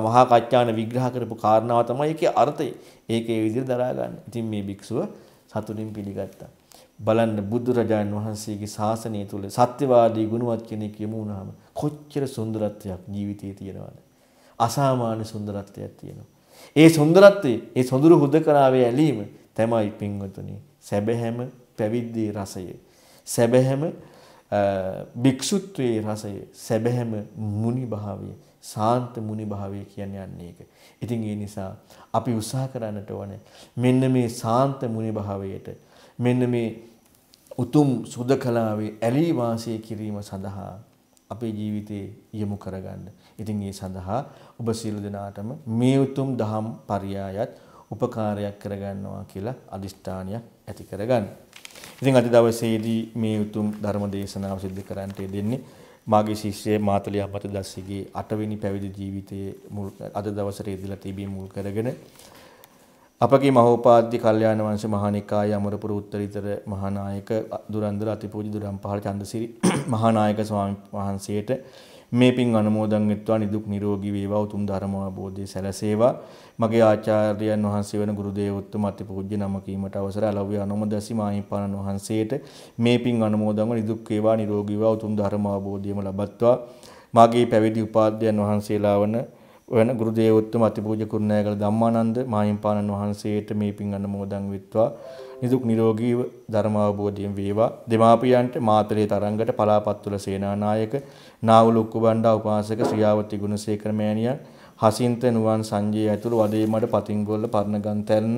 S1: මහා කච්චාන විග්‍රහ කරපු කාරණාව තමයි ඒකේ අර්ථය ඒකේ විදිහට දරා ගන්න. ඉතින් මේ භික්ෂුව සතුටින් පිළිගත්තා. බලන්න බුදුරජාණන් වහන්සේගේ ශාසනය තුල සත්‍යවාදී ගුණවත් කෙනෙක් යමු වුණාම කොච්චර සුන්දරත්වයක් ජීවිතයේ තියෙනවද? අසාමාන්‍ය සුන්දරත්වයක් තියෙනවා. ඒ සුන්දරත්වයේ ඒ සොඳුරු හුදකලාවේ ඇලීම තමයි පින්වතුනි සැබෑම පැවිද්දේ රසය. සැබෑම භික්ෂුත්වයේ රසය, සැබෑම මුනි භාවය, සාන්ත මුනි භාවය කියන්නේ යන්නේ ඒක. ඉතින් ඒ නිසා අපි උත්සාහ කරන්නට ඕනේ මෙන්න මේ සාන්ත මුනි භාවයට මෙන්න මේ උතුම් සුද කලාවේ ඇලී වාසය කිරීම සඳහා අපේ ජීවිතේ යොමු කරගන්න. ඉතින් ඒ සඳහා ඔබ සියලු දෙනාටම මේ උතුම් දහම් පරයායත් උපකාරයක් කරගන්නවා කියලා අදිෂ්ඨානයක් ඇති කරගන්න. ඉතින් අද දවසේදී මේ උතුම් ධර්ම දේශනාව සිදු කරන්නට දෙන්නේ මාගේ ශිෂ්‍ය මාතලියා පතදස්සගේ 8 වෙනි පැවිදි ජීවිතයේ මුල් අද දවසේ ඉදලා තිබී මුල් කරගෙන අපගේ මහෝපාද්‍ය කල්යාණ වංශ මහානිකාය අමරපුර උත්තරීතර මහානායක දුරන්දර අතිපූජ්‍ය දුරම්පහල චන්දසිරි මහානායක ස්වාමීන් වහන්සේට මේ පින් අනුමෝදන් වෙත්වා නිදුක් නිරෝගී වේවා උතුම් ධර්ම අවබෝධය සැලසේවා මගේ ආචාර්යයන් වහන්සේ වන ගුරු දේවෝත්තම අතිපූජ්‍ය නම කීමට අවසර ලැබුව අනුමදසි මාහිම්පාණන් වහන්සේට මේ පින් අනුමෝදන්ව නිදුක් වේවා නිරෝගී වේවා උතුම් ධර්ම අවබෝධයම ලබත්වා මගේ පැවිදි උපාධ්‍යයන් වහන්සේලා වන වන ගුරු දේවෝත්තම අතිපූජ්‍ය කුරුණෑගල ධම්මානන්ද මාහිම්පාණන් වහන්සේට මේ පින් අනුමෝදන් වෙත්වා නිදුක් නිරෝගීව ධර්ම අවබෝධයෙන් වේවා දෙමාපියන්ට මාතලේ තරංගට පලාපත්තුල සේනානායක නාවුලුක්ක බණ්ඩා උපාසක ශ්‍රියාවති ගුණසේකර මෑණියන් හසින්ත නුවන් සංජය ඇතුළු වදේමඩ පතිංගොල්ල පරණගන්තැරන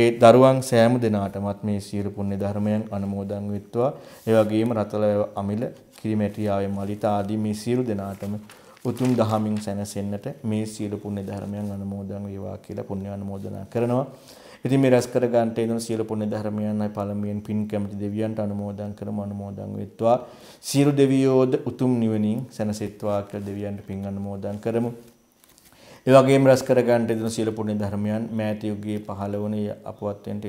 S1: ඒ දරුවන් සෑම දෙනාටමත් මේ සියලු පුණ්‍ය ධර්මයන් අනුමෝදන් වෙත්වා ඒ වගේම රතල අමිල කිරිමැටියාවේ මලිත ආදී මේ සියලු දෙනාටම උතුම් දහමින් සැනසෙන්නට මේ සියලු පුණ්‍ය ධර්මයන් අනුමෝදන් වේවා කියලා පුණ්‍ය අනුමෝදනා කරනවා. ඉතින් මේ රැස් කර ගන්නට එන සියලු පුණ්‍ය ධර්මයන්යි පළමුවෙන් පින් කැමති දෙවියන්ට අනුමෝදන් කරමු අනුමෝදන් වෙත්වා. සියලු දෙවියෝද උතුම් නිවනින් සැනසෙත්වා කියලා දෙවියන්ට පින් අනුමෝදන් කරමු. ඒ වගේම රැස් කර ගන්නට එන සියලු පුණ්‍ය ධර්මයන් මෑත යුගයේ පහළ වුණේ අපවත් වෙන්නට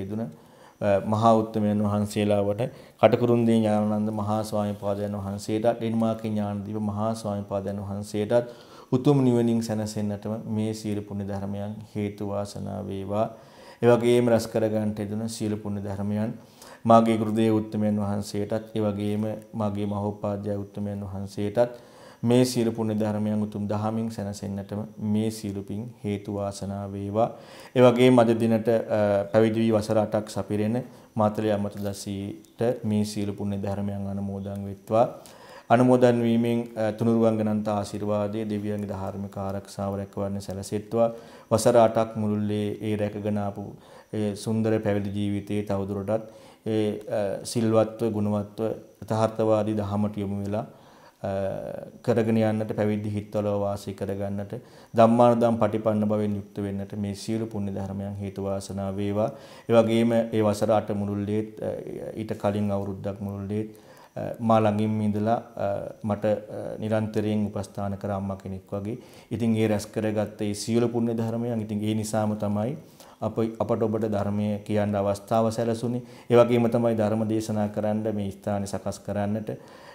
S1: මහා උත්තමයන් වහන්සේලාවට කටකුරුන්දී ඥානানন্দ මහා ස්වාමීපාදයන් වහන්සේටත් ඩෙන්මාර්කේ ඥානදීප මහා ස්වාමීපාදයන් වහන්සේටත් උතුම් නිවනින් සැනසෙන්නටම මේ සීල පුණ්‍ය ධර්මයන් හේතු වාසනා වේවා. ඒ වගේම රස කර ගන්නට යුතුන සීල පුණ්‍ය ධර්මයන් මාගේ ගුරුදේව උත්තමයන් වහන්සේටත් ඒ වගේම මාගේ මහෝපාද්‍යය උත්තමයන් වහන්සේටත් මේ සියලු පුණ්‍ය ධර්මයන් උතුම් දහමින් සැනසෙන්නටම මේ සියලු පින් හේතු වාසනා වේවා. ඒ වගේම අද දිනට පැවිදි වී වසර 8ක් සපිරෙන මාතලේ අමතදසීට මේ සියලු පුණ්‍ය ධර්මයන් අනුමෝදන් වෙත්වා. අනුමෝදන් වීමෙන් තුනුරුවන් ගණන්ත ආශිර්වාදයේ දෙවියන්ගේ ධාර්මික ආරක්ෂාව රැකවන්න සැලසෙත්වා. වසර 8ක් මුළුල්ලේ ඒ රැකගෙන ආපු ඒ සුන්දර පැවිදි ජීවිතයේ තවදුරටත් ඒ සිල්වත්ව ගුණවත්ව යථාර්ථවාදී දහමට යොමු වෙලා කරගෙන යන්නට පැවිදි හිත්වල වාසය කරගන්නට ධම්මානුදම් පටිපන්න බවෙන් යුක්ත වෙන්නට මේ සියලු පුණ්‍ය ධර්මයන් හේතු වාසනා වේවා. ඒ වගේම ඒ වසර 8 මුළුල්ලේත් ඊට කලින් අවුරුද්දක් මුළුල්ලේත් මා ළඟින්ම ඉඳලා මට නිරන්තරයෙන් උපස්ථාන කර අම්මා කෙනෙක් වගේ. ඉතින් ඒ රැස් කරගත්ත ඒ සියලු පුණ්‍ය ධර්මයන් ඉතින් ඒ නිසාම තමයි අප අපට ඔබට ධර්මය කියන්න අවස්ථාව සැලසුණේ. ඒ වගේම තමයි ධර්ම දේශනා කරන්න මේ ස්ථානේ සකස් කරන්නට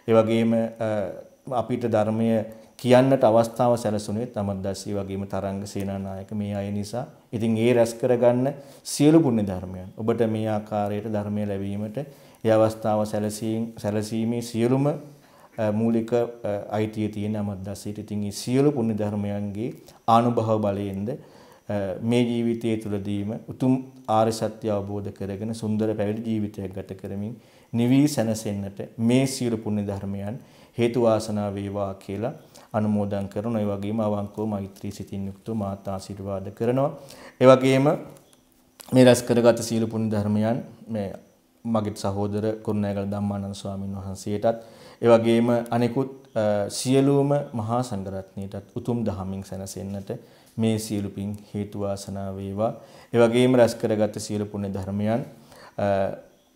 S1: ඒ වගේම අපිට ධර්මය කියන්නට අවස්ථාව සැලසුනේ තමද්දස්සී වගේම තරංග සේනානායක මේ අය නිසා. ඉතින් ඒ රැස් කරගන්න සියලු පුණ්‍ය ධර්මයන් ඔබට මේ ආකාරයට ධර්මය ලැබීමට ඒ අවස්ථාව සැලසීමේ සියලුම මූලික අයිතිය තියෙන අමද්දස්සීට. ඉතින් මේ සියලු පුණ්‍ය ධර්මයන්ගේ ආනුභව බලයෙන්ද මේ ජීවිතයේ තුලදීම උතුම් ආර්ය සත්‍ය අවබෝධ කරගෙන සුන්දර පැවිදි ජීවිතයක් ගත කරමින් නිවී සැනසෙන්නට මේ සියලු පුණ්‍ය ධර්මයන් හේතු වාසනා වේවා කියලා අනුමෝදන් කරන ඒ වගේම අවංකව මෛත්‍රී සිතින් යුක්තව මාත් ආශිර්වාද කරනවා. ඒ වගේම මේ රැස් කරගත් සීල පුණ්‍ය ධර්මයන් මේ මගේ සහෝදර කුරුණෑගල ධම්මානන්ද ස්වාමීන් වහන්සේටත් ඒ වගේම අනෙකුත් සියලුම මහා සංඝරත්නයටත් උතුම් දහමින් සැනසෙන්නට මේ සියලු පින් හේතු වාසනා වේවා. ඒ වගේම රැස් කරගත් සීල පුණ්‍ය ධර්මයන්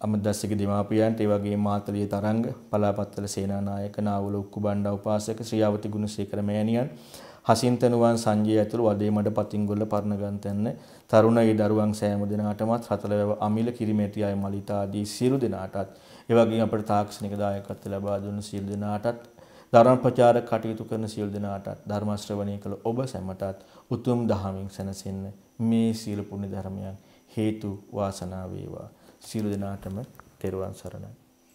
S1: අමදස්සක දෙමාපියන්ට ඒ වගේ මාතලිය තරංග පලාපත්තල සේනානායක නාවල උක්කු බණ්ඩා උපාසක ශ්‍රියාවති ගුණසේකර මෑණියන් හසින්තනුවන් සංජය ඇතුළු වඩේමඩ පතිංගොල්ල පරණගන්තන්න තරුණ ඒ දරුවන් සෑම දෙනාටමත් රතලවැව අමිල කිරිමැටි අය මලිතා ආදී සියලු දෙනාටත් ඒ වගේම අපට තාක්ෂණික දායකත්ව ලබා දුන්න සියලු දෙනාටත් ධර්ම ප්‍රචාර කටයුතු කරන සියලු දෙනාටත් ධර්ම ශ්‍රවණය කළ ඔබ සැමටත් උතුම් දහමින් සැනසෙන්න මේ සීල පුණ්‍ය ධර්මයන් හේතු වාසනා වේවා සියලු දෙනාටම තෙරුවන් සරණයි